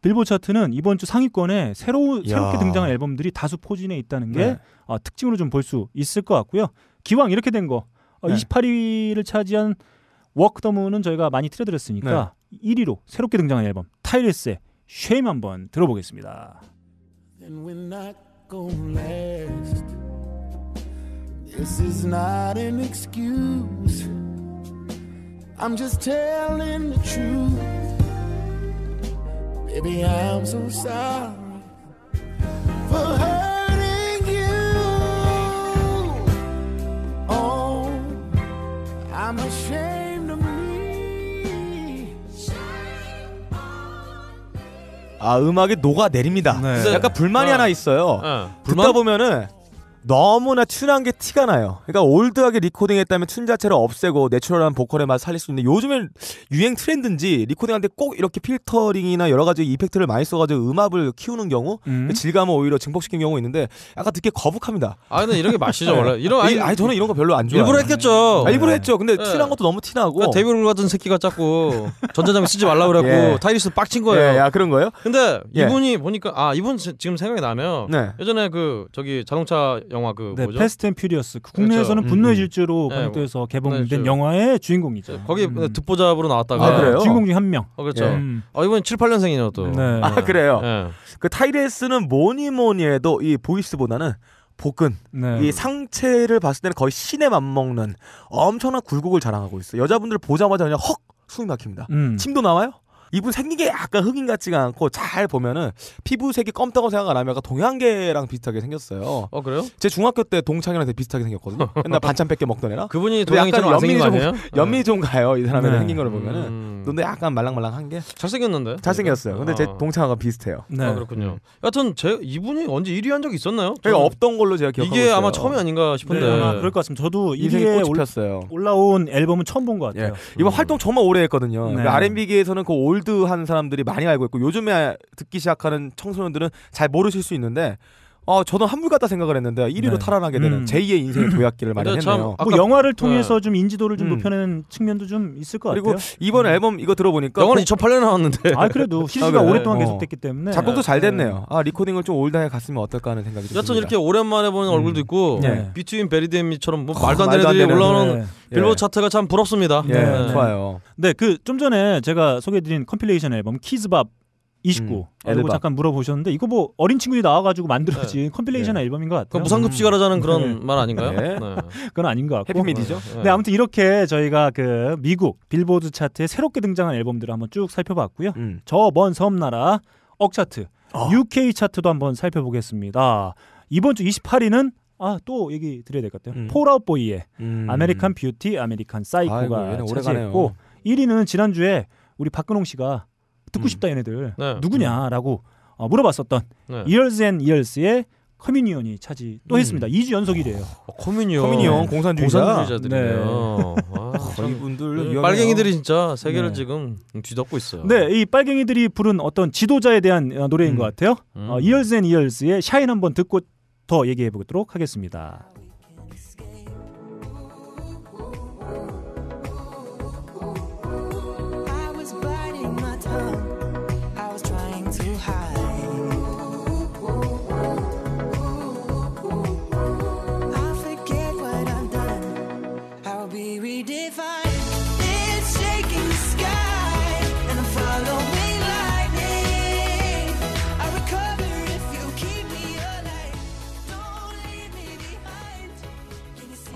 빌보드 차트는 이번 주 상위권에 새로 새롭게 등장한 앨범들이 다수 포진해 있다는 게 네. 아, 특징으로 좀 볼 수 있을 것 같고요. 기왕 이렇게 된 거. 어, 네. 28위를 차지한 워크 더 문은 저희가 많이 틀어드렸으니까 네. 1위로 새롭게 등장한 앨범 타이레스의 쉐임 한번 들어보겠습니다. This is not an excuse. I'm just telling the truth. Baby, I'm so sorry for hurting you. Oh, I'm ashamed. 아 음악이 녹아 내립니다. 네. 약간 불만이 어. 하나 있어요. 어. 듣다 불만? 보면은 너무나 튠한 게 티가 나요. 그러니까 올드하게 리코딩했다면 튠 자체를 없애고 내추럴한 보컬의 맛을 살릴 수 있는데 요즘엔 유행 트렌드인지 리코딩한테 꼭 이렇게 필터링이나 여러 가지 이펙트를 많이 써가지고 음압을 키우는 경우 음. 그 질감을 오히려 증폭시킨 경우 있는데 약간 듣기 거북합니다. 아 근데 이런 게 맛이죠 원래. 네. 이런 아니, 아니 저는 이런 거 별로 안 좋아해요. 일부러 했겠죠. 아, 일부러 네. 했죠. 근데 네. 튠한 것도 너무 티나고. 그러니 데이블 같은 새끼가 자꾸 전자장비 쓰지 말라 그랬고 예. 타이리스 빡친 거예요. 예, 야 그런 거요? 예 근데 이분이 보니까 아 이분 지금 생각이 나면 네. 예전에 그 저기 자동차 영화 그 네, 뭐죠? 패스트 앤 퓨리어스. 그 국내에서는 그렇죠. 분노의 음, 음. 질주로 음. 번역에서 네, 뭐 개봉된 네, 영화의 주인공이죠. 네, 거기 음. 듣보잡으로 나왔다가 아, 그래요? 주인공 중한 명. 어, 그렇죠. 음. 예. 아, 어, 이번 7, 8년생이네요 또. 네. 아 그래요. 네. 그 타이레스는 뭐니 뭐니 해도 이 보이스보다는 복근 네. 이 상체를 봤을 때는 거의 신에 맞먹는 엄청난 굴곡을 자랑하고 있어. 여자분들 보자마자 그냥 헉 숨이 막힙니다. 음. 침도 나와요? 이분 생긴 게 약간 흑인 같지가 않고 잘 보면은 피부색이 검다고 생각 안 하면 약간 동양계랑 비슷하게 생겼어요. 어 그래요? 제 중학교 때 동창이랑 되게 비슷하게 생겼거든요. 맨날 반찬 뺏게 먹던 애랑. 그분이 동양처럼 안생이거 아니에요? 연민이 좀 가요. 이 사람의 네. 생긴 걸 보면은. 음... 근데 약간 말랑말랑한 게. 잘생겼는데. 잘생겼어요. 근데 아... 제 동창하고 비슷해요. 아, 네. 아, 그렇군요. 여튼 제 이분이 언제 1위 한 적이 있었나요? 제가 저는... 없던 걸로 제가 기억하고 이게 있어요. 아마 처음이 아닌가 싶은데. 네, 아마 그럴 것 같습니다. 저도 1위에 올랐어요. 올라온 앨범은 처음 본 것 같아요. 예. 이번 음... 활동 정말 오래 했거든요. 네. 그러니까 그 R&B계에서는 그올 올드한 사람들이 많이 알고 있고 요즘에 듣기 시작하는 청소년들은 잘 모르실 수 있는데 어 저는 한물 같다 생각을 했는데 1위로 네. 탈환하게 되는 음. 제2의 인생의 도약기를 마련했네요. 뭐 영화를 통해서 네. 좀 인지도를 좀 음. 높여내는 측면도 좀 있을 것 그리고 같아요. 그리고 이번 음. 앨범 이거 들어보니까 영화는 2008년 나왔는데. 아 그래도 시리즈가 아, 네. 오랫동안 어. 계속됐기 때문에 작곡도 잘 네. 됐네요. 아 리코딩을 좀 올드하게 갔으면 어떨까 하는 생각이 듭니다. 여튼 이렇게 오랜만에 보는 음. 얼굴도 있고 네. 비트윈 베리데미처럼 뭐 아, 말도 안 되는 애들이 올라오는 네. 예. 빌보드 차트가 참 부럽습니다. 예, 좋아요. 네, 그 좀 전에 제가 소개해드린 컴필레이션 앨범 키즈밥 29. 음, 아, 그리 잠깐 물어보셨는데 이거 뭐 어린 친구들이 나와가지고 만들어진 네. 컴필레이션 네. 앨범인 것 같아요. 무상급식하라자는 그런 네. 말 아닌가요? 네. 네. 그건 아닌 것 같고. 해피미디죠. 네. 네. 네. 아무튼 이렇게 저희가 그 미국 빌보드 차트에 새롭게 등장한 앨범들을 한번 쭉 살펴봤고요. 음. 저먼 섬나라 억차트, 어. 아. UK 차트도 한번 살펴보겠습니다. 이번 주 28위는 아 또 얘기 드려야 될 것 같아요. 음. 폴아웃보이의 아메리칸 뷰티, 아메리칸 사이코가 아이고, 차지했고 1위는 지난주에 우리 박근홍 씨가 듣고 음. 싶다 얘네들 네. 누구냐라고 음. 어, 물어봤었던 이얼스 앤 이얼스의 커뮤니언이 차지 또 음. 했습니다. 2주 연속이래요. 어, 아, 커뮤니언, 커뮤니언 네. 공산주의자. 공산주의자들이네요. 네. 아, 이분들 네. 빨갱이들이 진짜 세계를 네. 지금 뒤덮고 있어요. 네, 이 빨갱이들이 부른 어떤 지도자에 대한 어, 노래인 음. 것 같아요. 이얼스 앤 이얼스의 샤인 한번 듣고 더 얘기해 보도록 하겠습니다.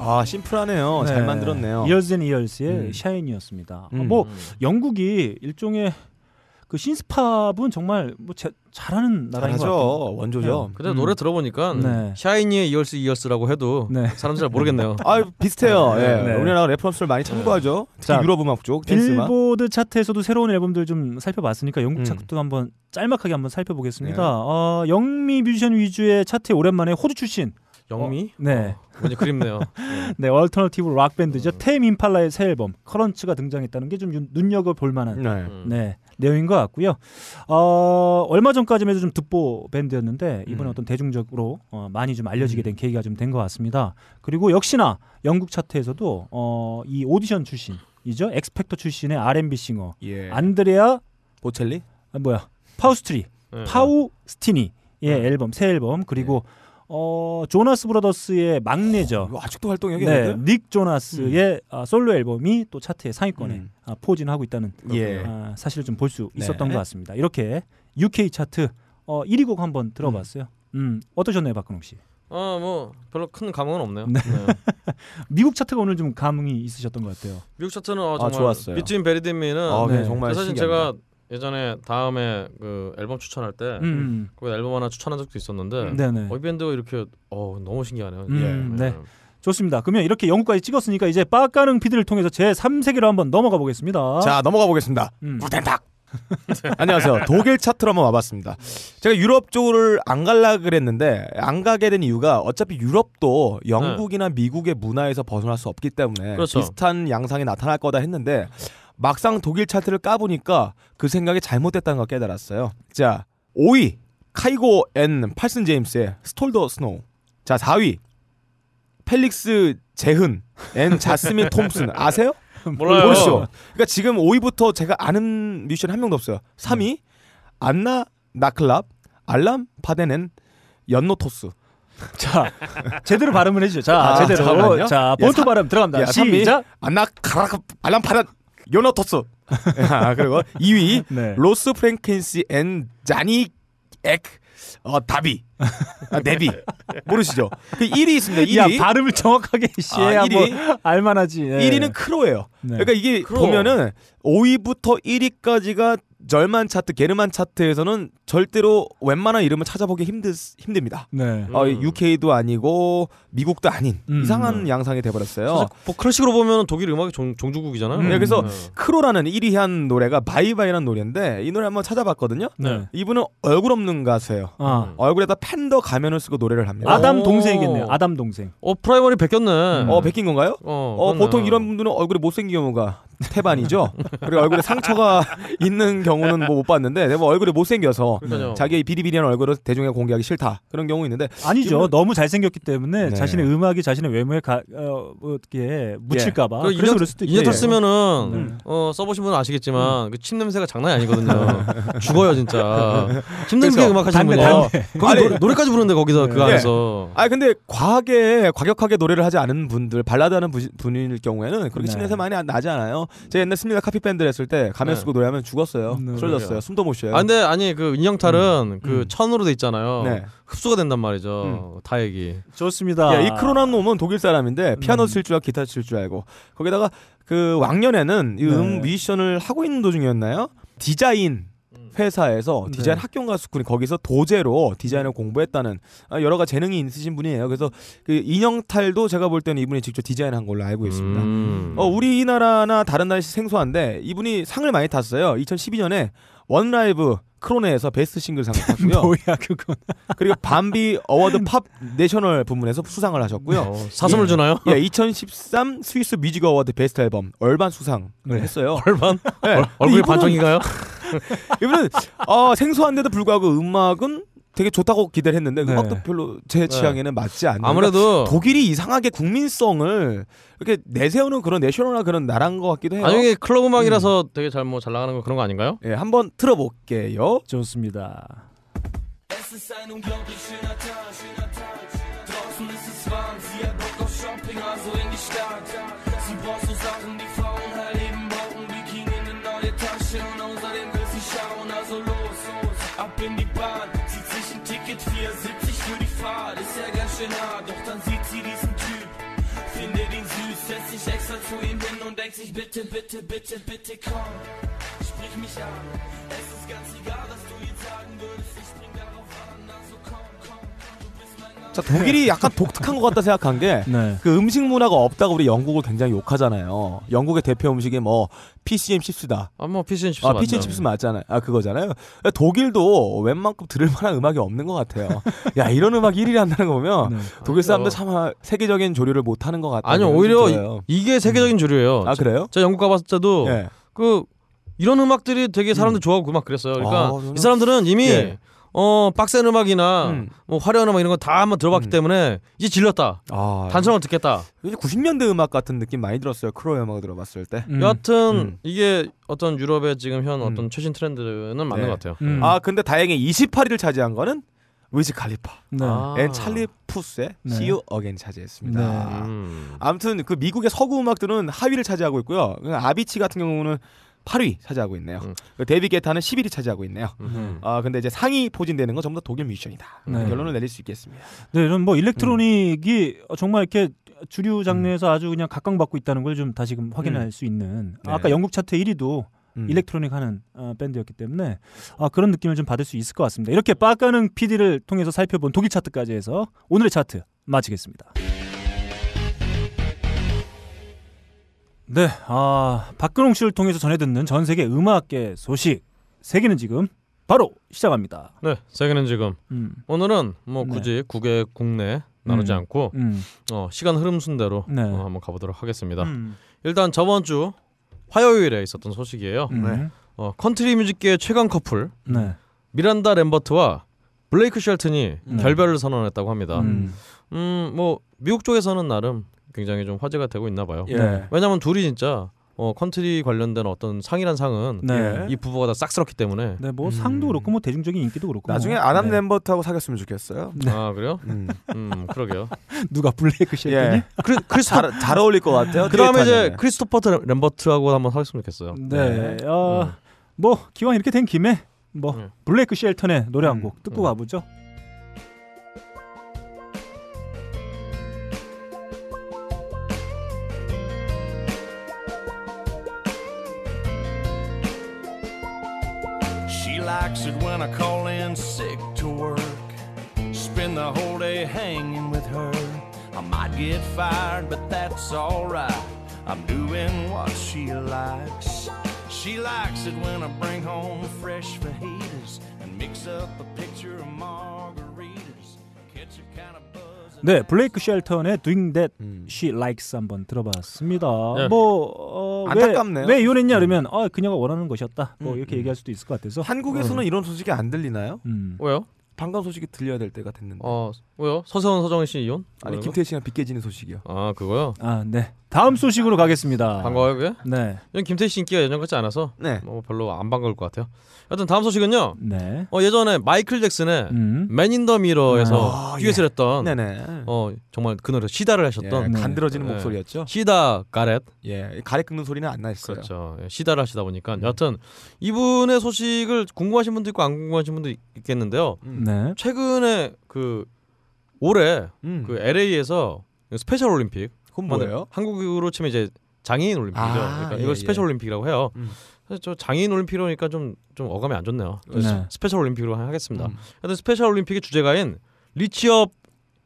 아 심플하네요. 네. 잘 만들었네요. 이얼스 앤 이얼스의 음. 샤인이었습니다. 아, 음. 뭐 영국이 일종의 그 신스팝은 정말 뭐 제, 잘하는 나라인 것 같아요. 원조죠. 네. 근데 음. 노래 들어보니까 네. 샤이니의 이어스이어스라고 해도 네. 사람들 잘 모르겠네요. 아 비슷해요. 네. 예. 네. 우리나라 레퍼런스를 많이 네. 참고하죠. 특히 자, 유럽 음악 쪽. 빌보드 댄스만. 차트에서도 새로운 앨범들 좀 살펴봤으니까 영국 음. 차트도 한번 짤막하게 한번 살펴보겠습니다. 어, 영미 뮤지션 위주의 차트에 오랜만에 호주 출신 영미? 어? 네. 어, 완전 그립네요. 네, 네 얼터너티브 락 밴드죠. 음. 테임 임팔라의 새 앨범 커런츠가 등장했다는 게 좀 눈여겨 볼 만한 네. 음. 네. 내용인 것 같고요. 어, 얼마 전까지만 해도 좀 듣보 밴드였는데 이번에 음. 어떤 대중적으로 어, 많이 좀 알려지게 음. 된 계기가 좀 된 것 같습니다. 그리고 역시나 영국 차트에서도 어, 이 오디션 출신이죠. 엑스팩터 출신의 R&B 싱어 예. 안드레아 보첼리? 아, 뭐야? 파우스트리. 네. 네. 파우스티니 네. 앨범 새 앨범 그리고 네. 어, 조나스 브라더스의 막내죠. 어, 아직도 활동력이 네, 닉 조나스의 음. 아, 솔로 앨범이 또 차트의 상위권에 음. 아, 포진하고 있다는 예. 아, 사실을 좀 볼수 네. 있었던 것 같습니다. 이렇게 UK 차트 어, 1위 곡 한번 들어봤어요. 음. 음. 어떠셨나요, 박근홍 씨? 어, 뭐 별로 큰 감흥은 없네요. 네. 네. 미국 차트가 오늘 좀 감흥이 있으셨던 것 같아요. 미국 차트는 어, 아, 정말 아, 좋았어요. 미친 베리딘미는 아, 네. 정말 사실 신기합니다. 제가 예전에 다음에 그 앨범 추천할 때그 음. 앨범 하나 추천한 적도 있었는데 네네. 어이 밴드가 이렇게 어 너무 신기하네요. 음, 예. 네. 좋습니다. 그러면 이렇게 영국까지 찍었으니까 이제 빠까릉 피드를 통해서 제 3세기로 한번 넘어가 보겠습니다. 자, 넘어가 보겠습니다. 음. 구텐 음. 안녕하세요. 독일 차트로 한번 와봤습니다. 제가 유럽 쪽을 안 갈라 그랬는데 안 가게 된 이유가 어차피 유럽도 영국이나 미국의 문화에서 벗어날 수 없기 때문에 그렇죠. 비슷한 양상이 나타날 거다 했는데 막상 독일 차트를 까보니까 그 생각이 잘못됐다는 걸 깨달았어요. 자, 5위 카이고 앤 팔슨 제임스의 스톨더 스노우. 자, 4위 펠릭스 재흔 앤 자스민 톰슨 아세요? 몰라요. 모르시죠? 그러니까 지금 5위부터 제가 아는 뮤지션 한 명도 없어요. 3위 음. 안나 나클랍 알람 파데넨 연노토스. 자 제대로 발음을 해주죠. 자 아, 제대로. 잠깐만요. 자 본토 예, 발음 들어갑니다. 야, 예, 시작. 안나 카락 알람 파데 요나토스. 아, 그리고 2위 네. 로스 프랭켄스앤 자니 액 어, 다비. 아, 네비. 모르시죠? 그 1위 있습니다. 1위. 야, 발음을 정확하게 시해야 아, 1위. 뭐 알만하지. 예. 1위는 크로예요. 네. 그러니까 이게 크로. 보면은 5위부터 1위까지가 절만 차트, 게르만 차트에서는 절대로 웬만한 이름을 찾아보기 힘드, 힘듭니다. 네. 어, 음. UK도 아니고 미국도 아닌 음. 이상한 음. 양상이 돼버렸어요. 뭐 그런 식으로 보면 독일 음악의 종, 종주국이잖아요. 네, 음. 네, 그래서 네. 크로라는 1위 한 노래가 바이바이라는 노래인데 이 노래 한번 찾아봤거든요. 네. 이분은 얼굴 없는 가수예요. 아. 음. 얼굴에다 팬더 가면을 쓰고 노래를 합니다. 아담 동생이겠네요. 아담 동생. 어 프라이머리 베꼈네. 어 베낀 건가요? 어, 어 보통 이런 분들은 얼굴이 못생긴 경우가 태반이죠. 그리고 얼굴에 상처가 있는 경우는 뭐못 봤는데 내가 뭐얼굴에 못생겨서 그 자기의 비리비리한 얼굴을 대중에 공개하기 싫다 그런 경우 있는데 아니죠. 김은... 너무 잘생겼기 때문에 네. 자신의 음악이 자신의 외모에 가, 어, 이렇게 뭐 묻힐까봐. 예. 그 그래서 그럴 수도 있죠. 인터 쓰면은 음. 어, 써보신 분은 아시겠지만 음. 그침 냄새가 장난이 아니거든요. 죽어요 진짜. 침 냄새 음악 하시는 분. 어, 거기 아 노래까지 부르는데 거기서 그 네. 그 안에서. 아 근데 과하게 과격하게 노래를 하지 않은 분들 발라드 하는 분일 경우에는 그렇게 침 네. 냄새 많이 나지 않아요. 제가 옛날 스미나 카피 밴드 했을 때 가면 네. 쓰고 노래하면 죽었어요. 네. 쓰렸어요 숨도 못 쉬어요. 아, 근데 아니 그 인형탈은 음. 그 음. 천으로 돼 있잖아요. 네. 흡수가 된단 말이죠. 음. 다얘기 좋습니다. 야, 이 크로난 놈은 독일 사람인데 피아노 칠 줄 알고 기타 칠 줄 알고 거기다가 그 왕년에는 이음 미션을 하고 있는 도중이었나요? 디자인 회사에서 네. 디자인 학교인가 스쿨이 거기서 도제로 디자인을 공부했다는 여러 가지 재능이 있으신 분이에요. 그래서 그 인형탈도 제가 볼 때는 이분이 직접 디자인한 걸로 알고 있습니다. 음. 어, 우리나라나 다른 나라에서 생소한데 이분이 상을 많이 탔어요. 2012년에 원라이브 크로네에서 베스트 싱글상을 탔고요. 뭐야 그건. 그리고 밤비 어워드 팝 내셔널 부문에서 수상을 하셨고요. 어, 사슴을 예, 주나요? 예, 2013 스위스 뮤직 어워드 베스트 앨범 얼반 수상을 네. 했어요. 얼반? 네. 얼굴이 이분은, 반쪽인가요? 이분은 어, 생소한데도 불구하고 음악은 되게 좋다고 기대를 했는데 네. 음악도 별로 제 네. 취향에는 맞지 않는 아무래도 그러니까 독일이 이상하게 국민성을 이렇게 내세우는 그런 내셔널한 그런 나라인 것 같기도 해요. 아니 클럽 음악이라서 음. 되게 잘 뭐잘 뭐 나가는 거 그런 거 아닌가요? 예, 네, 한번 틀어볼게요. 좋습니다. Zeig sich bitte, bitte, bitte, bitte, komm. Sprich mich an. Es 자, 독일이 네. 약간 독특한 것 같다 생각한 게그 네. 음식 문화가 없다고 우리 영국을 굉장히 욕하잖아요. 영국의 대표 음식이 뭐 PCM 칩스다. 아뭐 PCM 칩스 아, 맞죠. PCM 칩스 맞잖아요. 아 그거잖아요. 독일도 웬만큼 들을 만한 음악이 없는 것 같아요. 야 이런 음악 1위를 한다는 거 보면 네. 독일 사람들 참 세계적인 조류를 못 하는 것 같아요. 아니요 오히려 이, 게 세계적인 음. 조류예요. 아 그래요? 제 영국 가봤자도 네. 그 이런 음악들이 되게 사람들 음. 좋아하고 막 그랬어요. 그러니까 아, 이 사람들은 이미 예. 어 빡센 음악이나 음. 뭐 화려한 음악 이런 거 다 한번 들어봤기 음. 때문에 이제 질렀다. 아, 단성을 듣겠다. 90년대 음악 같은 느낌 많이 들었어요. 크로의 음악 들어봤을 때. 음. 여하튼 음. 이게 어떤 유럽의 지금 현 어떤 음. 최신 트렌드는 맞는 네. 것 같아요. 음. 아 근데 다행히 28위를 차지한 거는 위즈 칼리파 네. 앤 아. 네, 찰리 푸스의 네. See You Again 차지했습니다. 네. 아무튼 그 미국의 서구 음악들은 하위를 차지하고 있고요. 아비치 같은 경우는 8위 차지하고 있네요. 음. 데뷔 게타는 11위 차지하고 있네요. 음. 음. 아 근데 이제 상위 포진되는 건 전부 다 독일 뮤지션이다. 네. 결론을 내릴 수 있겠습니다. 네, 이런 뭐 일렉트로닉이 음. 정말 이렇게 주류 장르에서 음. 아주 그냥 각광받고 있다는 걸 좀 다시금 확인할 음. 수 있는. 네. 아까 영국 차트 1위도 일렉트로닉 하는 어, 밴드였기 때문에 아, 그런 느낌을 좀 받을 수 있을 것 같습니다. 이렇게 빠까는 PD를 통해서 살펴본 독일 차트까지 해서 오늘의 차트 마치겠습니다. 네, 아 박근홍 씨를 통해서 전해 듣는 전 세계 음악계 소식 세계는 지금 바로 시작합니다. 네, 세계는 지금 음. 오늘은 뭐 네. 굳이 네. 국외 국내 나누지 음. 않고 음. 어, 시간 흐름 순대로 네. 어, 한번 가보도록 하겠습니다. 음. 일단 저번 주 화요일에 있었던 소식이에요. 음. 네. 어, 컨트리 뮤직계 의 최강 커플 네. 미란다 램버트와 블레이크 쉘튼이 음. 결별을 선언했다고 합니다. 음, 뭐 미국 쪽에서는 나름 굉장히 좀 화제가 되고 있나 봐요. 예. 네. 왜냐면 하 둘이 진짜 어 컨트리 관련된 어떤 상이란 상은 네. 이 부부가 다 싹스럽기 때문에 네, 뭐 음. 상도 그렇고 뭐 대중적인 인기도 그렇고 나중에 뭐. 아담 네. 램버트하고 사귀었으면 좋겠어요. 네. 아 그래요? 음. 음 그러게요. 누가 블레이크 셰프니? 그 예. 크리, 스토 잘, 잘 어울릴 것 같아요. 그다음에 이제 크리스토퍼 램버트하고 한번 사귀었으면 좋겠어요. 네. 네. 어, 음. 뭐 기왕 이렇게 된 김에 뭐 블레이크 네. 쉘턴의 그 노래 한곡 음. 듣고 음. 가보죠. likes it when I call in sick to work. Spend the whole day hanging with her. I might get fired, but that's alright. I'm doing what she likes. She likes it when I bring home fresh fajitas and mix up a picture of margaritas. Catch a kind of 네, 블레이크 쉘턴의 Doing That She Likes 한번 들어봤습니다. 네. 뭐 어, 안타깝네요. 왜, 왜 이혼했냐 음. 그러면 아 그녀가 원하는 것이었다. 뭐 음, 이렇게 음. 얘기할 수도 있을 것 같아서 한국에서는 이런 소식이 안 들리나요? 왜요? 반가운 소식이 들려야 될 때가 됐는데. 아 왜요? 서세원 서정희 씨 이혼? 아니 김태희 씨랑 빗개지는 소식이요. 아 그거요? 아 네. 다음 소식으로 가겠습니다. 반가워요, 그게? 네. 이건 김태희 씨 인기가 예전 같지 않아서 네. 뭐 별로 안 반가울 것 같아요. 여튼 다음 소식은요. 네. 어, 예전에 마이클 잭슨의 맨인더 미러에서 듀엣을 했던 네네. 어, 정말 그 노래 시다를 하셨던 예, 네. 간들어지는 네. 목소리였죠. 시다 가렛. 예. 가렛 긁는 소리는 안 났어요. 그렇죠. 예, 시다를 하시다 보니까 음. 여튼 이분의 소식을 궁금하신 분도 있고 안 궁금하신 분도 있겠는데요. 음. 네. 최근에 그 올해 음. 그 LA에서 스페셜 올림픽 그건 뭐예요? 한국으로 치면 이제 장애인 올림픽이죠. 아, 그러니까 예, 이걸 스페셜 예. 올림픽이라고 해요. 음. 저 장애인 올림픽이니까 좀 좀 어감이 안 좋네요. 네. 스페셜 올림픽으로 하겠습니다. 음. 하여튼 스페셜 올림픽의 주제가인 리치업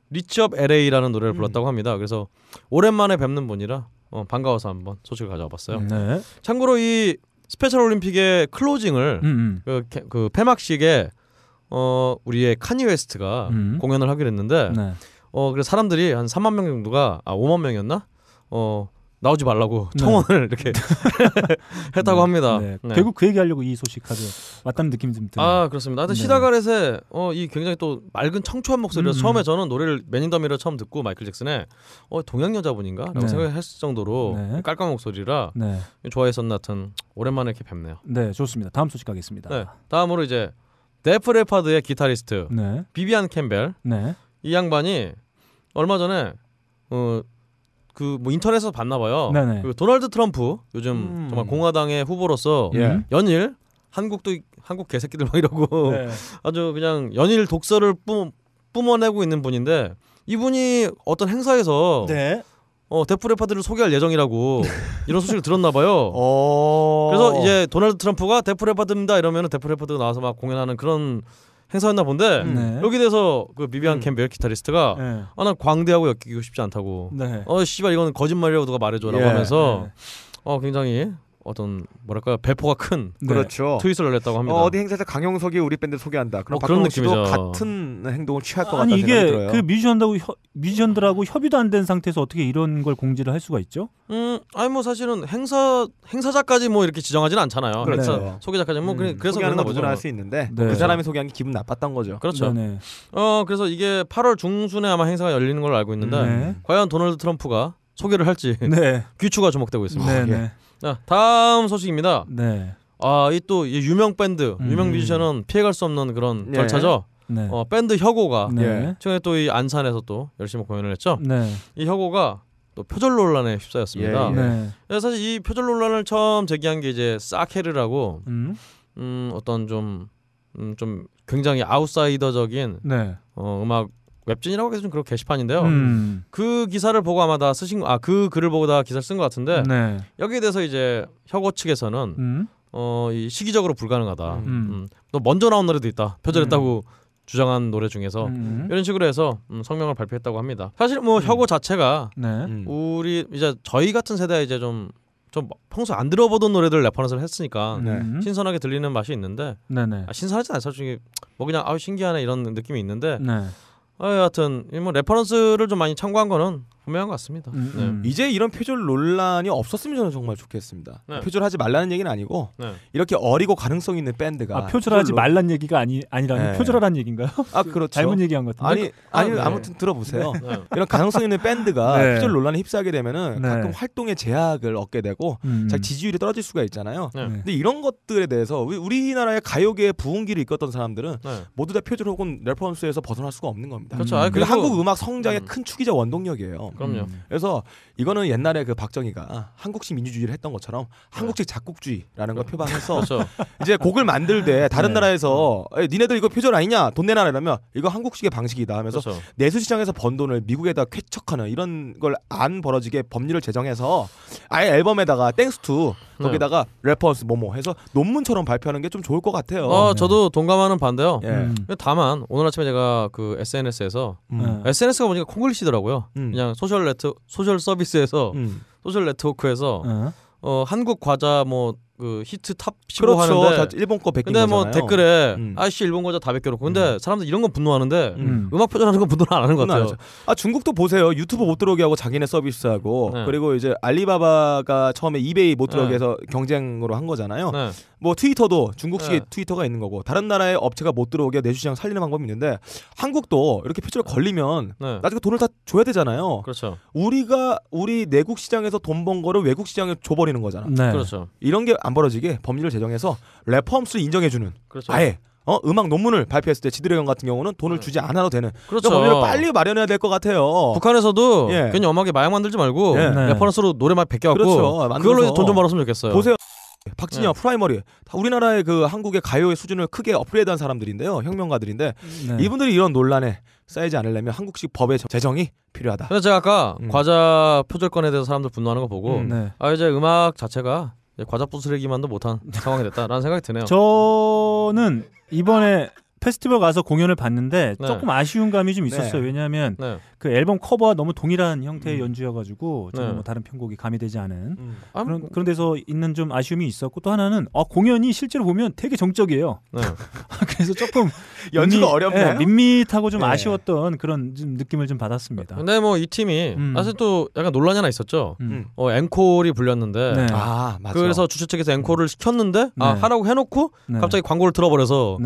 리치업 LA라는 노래를 음. 불렀다고 음. 합니다. 그래서 오랜만에 뵙는 분이라 어, 반가워서 한번 소식을 가져와 봤어요. 네. 참고로 이 스페셜 올림픽의 클로징을 음, 음. 그, 그 폐막식에 어 우리의 카니 웨스트가 공연을 하기로 는데 네. 어 그래서 사람들이 한 3만 명 정도가 아 5만 명이었나? 어 나오지 말라고 네. 청원을 네. 이렇게 했다고 네. 합니다. 네. 네. 결국 그 얘기하려고 이 소식 아주 왔다는 느낌좀 드네요. 아 그렇습니다. 하여튼 네. 시다가렛의 어, 이 굉장히 또 맑은 청초한 목소리로 음, 음. 처음에 저는 노래를 매닝더미를 처음 듣고 마이클 잭슨의 어, 동양 여자분인가? 라고 생각했을 정도로 깔끔한 목소리라 좋아했었나 하튼 오랜만에 이렇게 뵙네요. 네 좋습니다. 다음 소식 가겠습니다. 네, 다음으로 이제 데프레파드의 기타리스트 비비안 캠벨 이 양반이 얼마 전에 어 그 뭐 인터넷에서 봤나 봐요. 네네. 그 도널드 트럼프 요즘 음. 정말 공화당의 후보로서 예. 연일 한국도 한국 개새끼들 막 이러고 네. 아주 그냥 연일 독서를 뿜, 뿜어내고 있는 분인데 이분이 어떤 행사에서 네. 어, 데프레파드를 소개할 예정이라고 이런 소식을 들었나 봐요. 어. 그래서 이제 도널드 트럼프가 데프레파드입니다 이러면 데프레파드가 나와서 막 공연하는 그런 행사였나 본데 음. 네. 여기 대해서 그 미비안 음. 캠 메일 기타리스트가 네. 아난 광대하고 엮이고 싶지 않다고. 네. 어 씨발 이건 거짓말이라고 누가 말해줘라고 예. 하면서 네. 어 굉장히 어떤 뭐랄까 배포가 큰 네. 그렇죠. 트윗을 올렸다고 합니다. 어, 디 행사에서 강용석이 우리 밴드 소개한다. 그럼 어, 그런 느낌이죠. 같은 행동을 취할 것 같다. 이게 들어요. 그 뮤지션들하고 협, 뮤지션들하고 협의도 안 된 상태에서 어떻게 이런 걸 공지를 할 수가 있죠? 음, 아니 뭐 사실은 행사 행사자까지 뭐 이렇게 지정하진 않잖아요. 그렇죠. 행 네. 소개자까지 뭐 음, 그래서 그랬나 보죠. 할수 있는데 네. 그 사람이 소개한 게 기분 나빴던 거죠. 그렇죠. 네네. 네. 어 그래서 이게 8월 중순에 아마 행사가 열리는 걸로 알고 있는데 네. 과연 도널드 트럼프가 소개를 할지 네. 귀추가 주목되고 있습니다. 네, 예. 네, 자, 다음 소식입니다. 네. 아, 이 또 유명 밴드, 음. 유명 음. 뮤지션은 피해갈 수 없는 그런 네. 절차죠. 네. 어, 밴드 혁오가 네. 최근에 또 이 안산에서 또 열심히 공연을 했죠. 네. 이 혁오가 또 표절 논란에 휩싸였습니다. 예, 예. 네. 사실 이 표절 논란을 처음 제기한 게 이제 사케르라고 음, 음 어떤 좀좀 음, 좀 굉장히 아웃사이더적인 네. 어, 음악 웹진이라고 해서 좀 그런 게시판인데요. 음. 그 기사를 보고 아마 다 쓰신 아 그 글을 보고 다 기사를 쓴 것 같은데 네. 여기에 대해서 이제 혁오 측에서는 음. 어이 시기적으로 불가능하다. 음. 음. 또 먼저 나온 노래도 있다. 표절했다고 음. 주장한 노래 중에서 음. 이런 식으로 해서 음, 성명을 발표했다고 합니다. 사실 뭐 음. 혁오 자체가 네. 우리 이제 저희 같은 세대 이제 좀 좀 평소 안 들어보던 노래들 레퍼런스를 했으니까 네. 신선하게 들리는 맛이 있는데 네, 네. 아, 신선하진 않아요 솔직히 뭐 그냥 아우 신기하네 이런 느낌이 있는데 네. 어, 예, 하여튼뭐 레퍼런스를 좀 많이 참고한 거는 분명한 것 같습니다. 음, 네. 음. 이제 이런 표절 논란이 없었으면 저는 정말 좋겠습니다. 네. 표절하지 말라는 얘기는 아니고 네. 이렇게 어리고 가능성 있는 밴드가 아, 표절하지 말란 얘기가 아니 아니라는 네. 표절하라 얘기인가요? 아 그렇죠. 잘못 얘기한 것 같은데. 아니 아니 아, 네. 무튼 들어보세요. 네. 이런 가능성 있는 밴드가 표절 논란에 휩싸게 되면은 가끔 활동에 제약을 얻게 되고 음. 자 지지율이 떨어질 수가 있잖아요. 근데 이런 것들에 대해서 우리나라의 가요계의 부흥기를 이끌었던 사람들은 모두 다 표절 혹은 레퍼런스에서 벗어날 수가 없는 겁니다. 그렇죠. 음. 그리고 한국 음악 성장의 음. 큰 축이자 원동력이에요. 음. 그럼요. 그래서 이거는 옛날에 그 박정희가 한국식 민주주의를 했던 것처럼 한국식 작곡주의라는 걸 표방해서 그렇죠. 이제 곡을 만들 때 다른 네. 나라에서 니네들 이거 표절 아니냐 돈 내놔 이러면 이거 한국식의 방식이다 하면서 그렇죠. 내수시장에서 번 돈을 미국에다 쾌척하는 이런 걸 안 벌어지게 법률을 제정해서 아예 앨범에다가 땡스 투 거기다가 네. 레퍼런스 뭐뭐 해서 논문처럼 발표하는 게 좀 좋을 것 같아요. 어, 네. 저도 동감하는 반대요. 예. 음. 다만 오늘 아침에 제가 그 SNS에서 음. SNS가 보니까 콩글리시더라고요. 음. 그냥 소셜 네트 소셜 서비스에서 음. 소셜 네트워크에서 어. 어 한국 과자 뭐 그 히트 탑15 그렇죠. 하는데 일본 거 베낀 근데 뭐 거잖아요. 댓글에 음. 아씨 일본 과자 다 베껴놓고 근데 음. 사람들 이런 건 분노하는데 음. 악 표절하는 건 분노를 안 하는 것 같아요. 아 중국도 보세요. 유튜브 못 들어오게 하고 자기네 서비스하고 네. 그리고 이제 알리바바가 처음에 이베이 못 들어오게 네. 해서 네. 경쟁으로 한 거잖아요. 네. 뭐 트위터도 중국식 네. 트위터가 있는 거고 다른 나라의 업체가 못 들어오게 내수시장 살리는 방법이 있는데 한국도 이렇게 표절 걸리면 네. 나중에 돈을 다 줘야 되잖아요. 그렇죠. 우리가 우리 내국 시장에서 돈 번 거를 외국 시장에 줘버리는 거잖아. 네. 그렇죠. 이런 게 안 벌어지게 법률을 제정해서 레퍼런스 인정해주는 그렇죠. 아예 어 음악 논문을 발표했을 때 지드래곤 같은 경우는 돈을 네. 주지 않아도 되는 그렇죠. 법률을 빨리 마련해야 될 것 같아요. 북한에서도 예. 괜히 엄하게 마약 만들지 말고 예. 레퍼런스로 네. 노래만 베껴갖고 그렇죠. 그걸로 돈 좀 벌었으면 좋겠어요. 보세요. 박진영 네. 프라이머리 다 우리나라의 그 한국의 가요의 수준을 크게 업그레이드한 사람들인데요 혁명가들인데 네. 이분들이 이런 논란에 쌓이지 않으려면 한국식 법의 재정이 필요하다. 그래서 제가 아까 음. 과자 표절권에 대해서 사람들 분노하는 거 보고 음, 네. 아 이제 음악 자체가 과자 부스레기만도 못한 상황이 됐다라는 생각이 드네요. 저는 이번에 페스티벌 가서 공연을 봤는데 네. 조금 아쉬운 감이 좀 네. 있었어요. 네. 왜냐하면 네. 그 앨범 커버와 너무 동일한 형태의 음. 연주여가지고 전혀 네. 뭐 다른 편곡이 가미되지 않은 음. 그런, 그런 데서 있는 좀 아쉬움이 있었고 또 하나는 아, 공연이 실제로 보면 되게 정적이에요. 네. 그래서 조금 연주가 어렵나요? 밋밋하고 좀 아쉬웠던 그런 좀 느낌을 좀 받았습니다. 근데 뭐 이 팀이 음. 사실 또 약간 논란이 하나 있었죠. 음. 음. 어, 앵콜이 불렸는데 아 맞아. 그래서 주최 측에서 앵콜을 음. 시켰는데 아, 하라고 해놓고 갑자기 광고를 들어버려서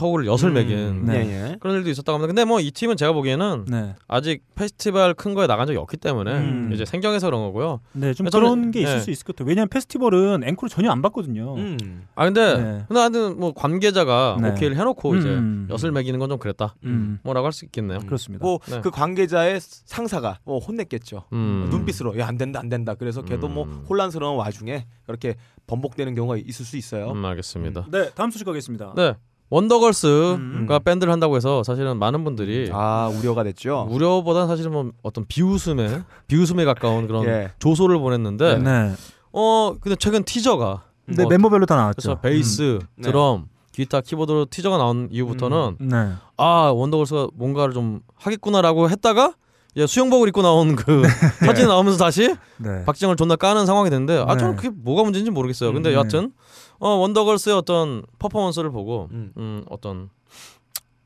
허구를 엿을 음, 매긴 네. 그런 네. 일도 있었다고 합니다. 근데 뭐 이 팀은 제가 보기에는 네. 아직 페스티벌 큰 거에 나간 적이 없기 때문에 음. 이제 생경해서 그런 거고요. 네, 좀 저는, 그게 있을 네. 수 있을 것 같아요. 왜냐하면 페스티벌은 앵콜을 전혀 안 받거든요. 음. 아 근데 근데 하여튼 뭐 관계자가 오케이를 해놓고 음. 이제 음, 엿을 매기는 건 좀 그랬다. 음. 뭐라고 할 수 있겠네요. 그렇습니다. 뭐그 관계자의 상사가 뭐 혼냈겠죠. 눈빛으로 야안 된다 안 된다. 그래서 걔도 뭐 혼란스러운 와중에 이렇게 번복되는 경우가 있을 수 있어요. 음, 알겠습니다. 음. 네, 다음 소식 가겠습니다. 네. 원더걸스가 음. 밴드를 한다고 해서 사실은 많은 분들이 음. 아 우려가 됐죠. 우려보다는 사실은 뭐 어떤 비웃음에 비웃음에 가까운 그런 예. 조소를 보냈는데 네. 네. 어 근데 최근 티저가 근데 뭐, 멤버별로 다 나왔죠. 그렇죠. 베이스, 음. 네. 드럼, 기타, 키보드로 티저가 나온 이후부터는 음. 네. 아 원더걸스가 뭔가를 좀 하겠구나라고 했다가 예, 수영복을 입고 나온 그 네. 사진 나오면서 다시 네. 박정을 존나 까는 상황이 됐는데 아 저는 네. 그게 뭐가 문제인지 모르겠어요. 근데 음, 여하튼 어, 원더걸스의 어떤 퍼포먼스를 보고 음. 음, 어떤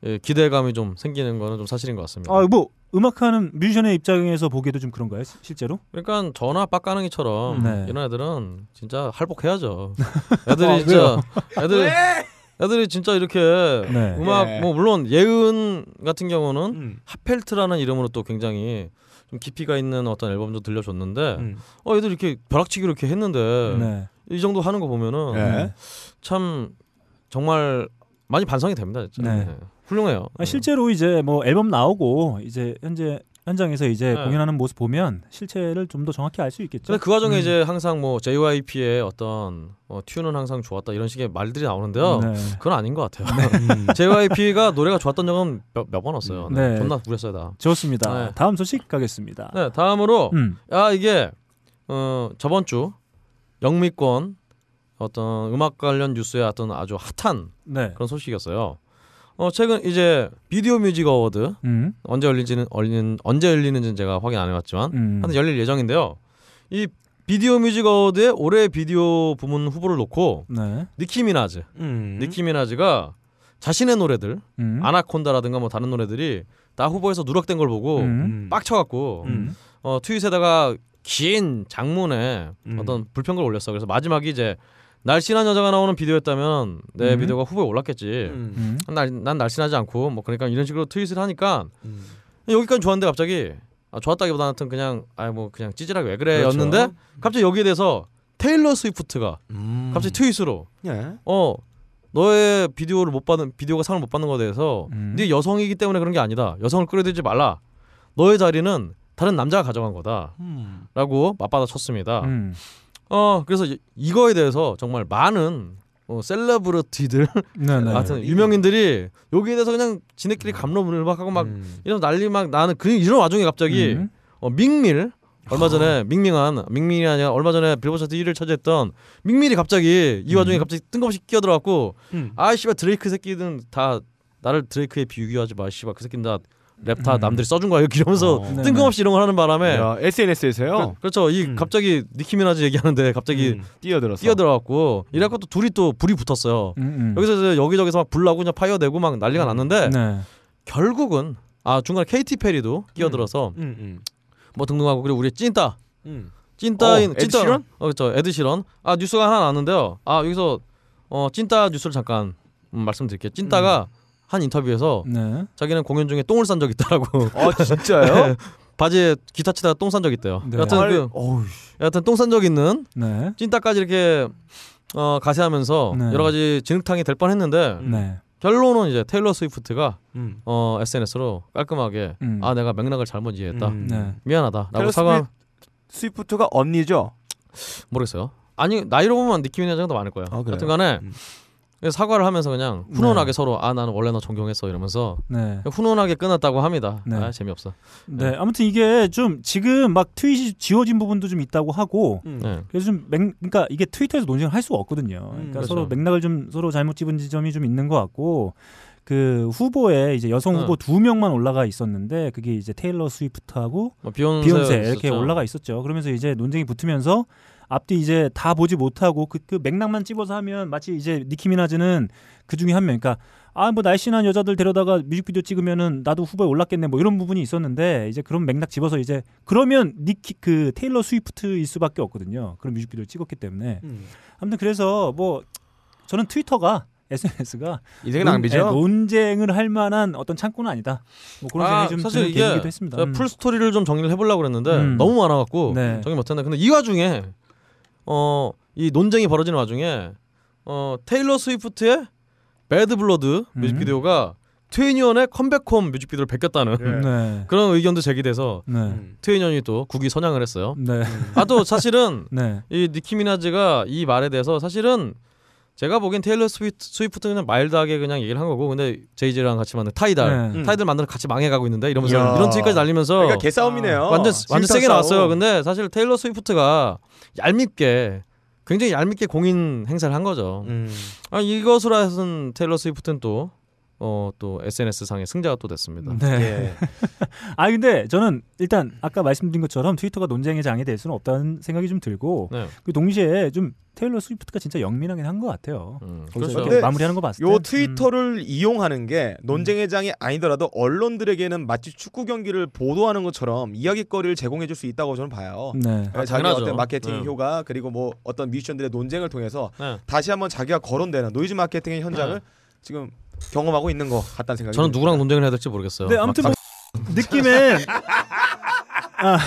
예, 기대감이 좀 생기는 거는 좀 사실인 것 같습니다. 아, 뭐 음악하는 뮤지션의 입장에서 보기에도 좀 그런가요, 실제로? 그러니까 전화 빡가능이처럼 음. 네. 이런 애들은 진짜 할복해야죠. 애들이 아, 진짜 애들 애들이 진짜 이렇게 네. 음악 예. 뭐 물론 예은 같은 경우는 음. 핫펠트라는 이름으로 또 굉장히 좀 깊이가 있는 어떤 앨범도 들려줬는데 음. 어 애들 이렇게 벼락치기로 이렇게 했는데 네. 이 정도 하는 거 보면은 네. 참 정말 많이 반성이 됩니다 진짜 네. 네. 훌륭해요. 아, 실제로 이제 뭐 앨범 나오고 이제 현재 현장에서 이제 네. 공연하는 모습 보면 실체를 좀 더 정확히 알 수 있겠죠. 근데 그 과정에 음. 이제 항상 뭐 JYP의 어떤 어, 튜는 항상 좋았다 이런 식의 말들이 나오는데요. 네. 그건 아닌 것 같아요. 네. 음. JYP가 노래가 좋았던 적은 몇번 없어요. 네. 네. 존나 부렸어요 다. 좋습니다. 네. 다음 소식 가겠습니다. 네, 다음으로 음. 아 이게 어, 저번 주 영미권 어떤 음악 관련 뉴스의 어떤 아주 핫한 네. 그런 소식이었어요. 어 최근 이제 비디오 뮤직 어워드 음. 언제 열리지는 열리 언제 열리는지는 제가 확인 안 해봤지만 음. 하여 열릴 예정인데요. 이 비디오 뮤직 어워드의 올해 비디오 부문 후보를 놓고 네. 니키 미나즈, 음. 니키 미나즈가 자신의 노래들 음. 아나콘다라든가 뭐 다른 노래들이 다 후보에서 누락된 걸 보고 음. 음. 빡쳐갖고 어, 트윗에다가 긴 장문에 어떤 불평글 올렸어. 그래서 마지막이 이제 날씬한 여자가 나오는 비디오였다면 내 음. 비디오가 후보에 올랐겠지. 음. 난, 난 날씬하지 않고 뭐 그러니까 이런 식으로 트윗을 하니까 음. 여기까지 좋았는데 갑자기 아, 좋았다기보다는 하여튼 그냥 아뭐 그냥 찌질하게 왜 그래였는데 그렇죠. 갑자기 여기에 대해서 테일러 스위프트가 음. 갑자기 트윗으로 예. 어 너의 비디오를 못 받는 비디오가 상을 못 받는 거에 대해서 음. 네 여성이기 때문에 그런 게 아니다. 여성을 끌어들이지 말라. 너의 자리는 다른 남자가 가져간 거다라고 음. 맞받아 쳤습니다. 어 그래서 이거에 대해서 정말 많은 어, 셀러브리티들 네, 네. 아, 하여 유명인들이 여기에 대해서 그냥 지네끼리 음. 감론을 로막 하고 막 음. 이런 난리 막 나는 그 이런 와중에 갑자기 음. 어, 밍밀 얼마 전에 아. 밍밍한 밍밍이 아니라 얼마 전에 빌보드 차트 1위를 차지했던 밍밀이 갑자기 이 와중에 음. 갑자기 뜬금없이 끼어들어갖고 음. 아 씨발 드레이크 새끼는 다 나를 드레이크에 비유하지 마 씨발 그 새끼는 다 랩다 음. 남들이 써준 거야 이렇게 이러면서 어. 네, 네. 뜬금없이 이런 걸 하는 바람에 야, SNS에서요. 그, 렇죠이 음. 갑자기 니키 미나즈 얘기하는데 갑자기 음. 뛰어들어 뛰어들어갖고 이래갖고 또 둘이 또 불이 붙었어요. 여기서 이제 여기저기서 막 불나고 그냥 파이어 내고 막 난리가 났는데 네. 결국은 아 중간에 케이티 페리도 끼어들어서 뭐 등등하고 그리고 우리 찐따 찐따인 어, 찐따 런어 그렇죠 에드시런 아 뉴스가 하나 나왔는데요 아 여기서 어 찐따 뉴스를 잠깐 음, 말씀드릴게요 찐따가 음. 한 인터뷰에서 네. 자기는 공연 중에 똥을 싼적이 있다라고. 아 진짜요? 네. 바지에 기타 치다가 똥 싼적이 있대요. 네. 여하튼 그 어이. 여튼똥 싼 적 있는 네. 찐따까지 이렇게 어, 가세하면서 네. 여러 가지 진흙탕이 될 뻔했는데 음. 네. 결론은 이제 테일러 스위프트가 음. 어, SNS로 깔끔하게 음. 아 내가 맥락을 잘못 이해했다 음. 네. 미안하다라고 사과. 스위프트가 언니죠? 모르겠어요. 아니 나이로 보면 느낌이 나장 정도 많을 거예요. 아, 여튼간에 음. 사과를 하면서 그냥 훈훈하게 네. 서로 아 나는 원래 너 존경했어 이러면서 네. 훈훈하게 끊었다고 합니다. 네. 아, 재미없어. 네. 네. 아무튼 이게 좀 지금 막 트윗이 지워진 부분도 좀 있다고 하고 음. 네. 그래서 좀 맥, 그러니까 이게 트위터에서 논쟁을 할 수가 없거든요. 음. 그러니까 그렇죠. 서로 맥락을 좀 서로 잘못 짚은 지점이 좀 있는 것 같고 그 후보에 이제 여성 네. 후보 응. 두 명만 올라가 있었는데 그게 이제 테일러 스위프트하고 어, 비욘세, 비욘세 이렇게 올라가 있었죠. 그러면서 이제 논쟁이 붙으면서 앞뒤 이제 다 보지 못하고 그, 그 맥락만 찝어서 하면 마치 이제 니키미나즈는 그 중에 한 명. 그러니까 아 뭐 날씬한 여자들 데려다가 뮤직비디오 찍으면은 나도 후보에 올랐겠네 뭐 이런 부분이 있었는데 이제 그런 맥락 집어서 이제 그러면 니키 그 테일러 스위프트일 수밖에 없거든요. 그런 뮤직비디오를 찍었기 때문에 음. 아무튼 그래서 뭐 저는 트위터가 SNS가 인생 낭비죠. 예, 논쟁을 할 만한 어떤 창고는 아니다. 뭐 그런 아, 생각이 좀 사실 이게 했습니다. 풀 음. 스토리를 좀 정리를 해보려고 그랬는데 음. 너무 많아갖고 네. 정리 못했네. 근데 이 와중에 어이 논쟁이 벌어지는 와중에 어 테일러 스위프트의 배드 블러드 뮤직비디오가 음. 트윈이언의 컴백홈 뮤직비디오를 베꼈다는 예. 네. 그런 의견도 제기돼서 네. 트윈이언이 또 국위 선양을 했어요. 네. 아 또 사실은 네. 이 니키 미나즈가 이 말에 대해서 사실은 제가 보기엔 테일러 스위프트, 스위프트는 마일드하게 그냥 얘기를 한 거고 근데 제이제랑 같이 만든 타이달 네. 음. 타이달 만나서 같이 망해가고 있는데 이러면서 이 이런 트윗까지 날리면서 그러니까 개싸움이네요. 아. 완전 완전 세게 싸움. 나왔어요. 근데 사실 테일러 스위프트가 얄밉게 굉장히 얄밉게 공인 행사를 한 거죠. 음. 아, 이것으로 해서는 테일러 스위프트는 또 어, 또 SNS 상의 승자가 또 됐습니다. 네. 예. 아 근데 저는 일단 아까 말씀드린 것처럼 트위터가 논쟁의 장이 될 수는 없다는 생각이 좀 들고 네. 그 동시에 좀 테일러 스위프트가 진짜 영민하긴 한 것 같아요. 음, 그렇죠. 마무리하는 거 봤을 때. 요 트위터를 음. 이용하는 게 논쟁의 음. 장이 아니더라도 언론들에게는 마치 축구 경기를 보도하는 것처럼 이야기거리를 제공해줄 수 있다고 저는 봐요. 네. 네 아, 자기 어떤 마케팅 네. 효과 그리고 뭐 어떤 뮤지션들의 논쟁을 통해서 네. 다시 한번 자기가 거론되는 노이즈 마케팅의 현장을 네. 지금 경험하고 있는 것 같다는 생각이 저는 누구랑 논쟁을 해야 될지 모르겠어요. 네, 아무튼 뭐 느낌에 아,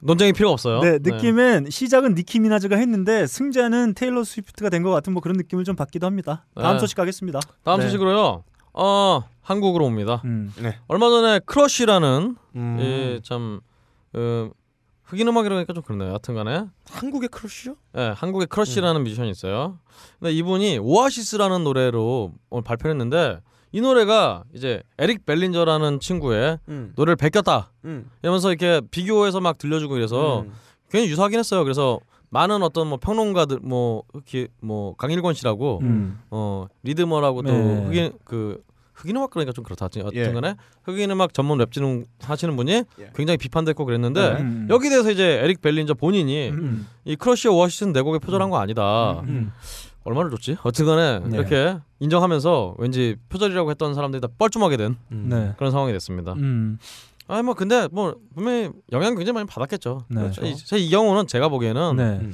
논쟁이 필요 없어요. 네, 네, 느낌은 시작은 니키 미나즈가 했는데 승자는 테일러 스위프트가 된 것 같은 뭐 그런 느낌을 좀 받기도 합니다. 네. 다음 네. 소식 가겠습니다. 다음 네. 소식으로요. 어, 한국으로 옵니다. 음. 네. 얼마 전에 크러쉬라는 음. 이참 음, 그 흑인 음악이라니까 좀 그렇네요. 하여튼간에 한국의 크러쉬요? 네, 한국의 크러쉬라는 음. 뮤지션이 있어요. 근데 이분이 오아시스라는 노래로 오늘 발표했는데 이 노래가 이제 에릭 벨린저라는 친구의 음. 노래를 베꼈다 음. 이러면서 이렇게 비교해서 막 들려주고 이래서 굉장히 음. 유사하긴 했어요. 그래서 많은 어떤 뭐 평론가들 뭐 특히 뭐 강일권 씨라고 음. 어 리드머라고 또 네. 흑인 그 흑인 음악 그러니까 좀 그렇다. 어쨌든간에 예. 흑인 음악 전문 랩진 하시는 분이 예. 굉장히 비판됐고 그랬는데 네. 음. 여기 대해서 이제 에릭 벨린저 본인이 음. 음. 이 크러쉬어 워싱턴 내곡에 표절한 음. 거 아니다. 음. 얼마를 줬지? 어쨌든간에 네. 이렇게 인정하면서 왠지 표절이라고 했던 사람들이 다 뻘쭘하게 된 네. 그런 상황이 됐습니다. 아니 뭐 근데 뭐 분명히 영향 굉장히 많이 받았겠죠. 네. 그렇죠. 그렇죠. 이, 이 경우는 제가 보기에는 네.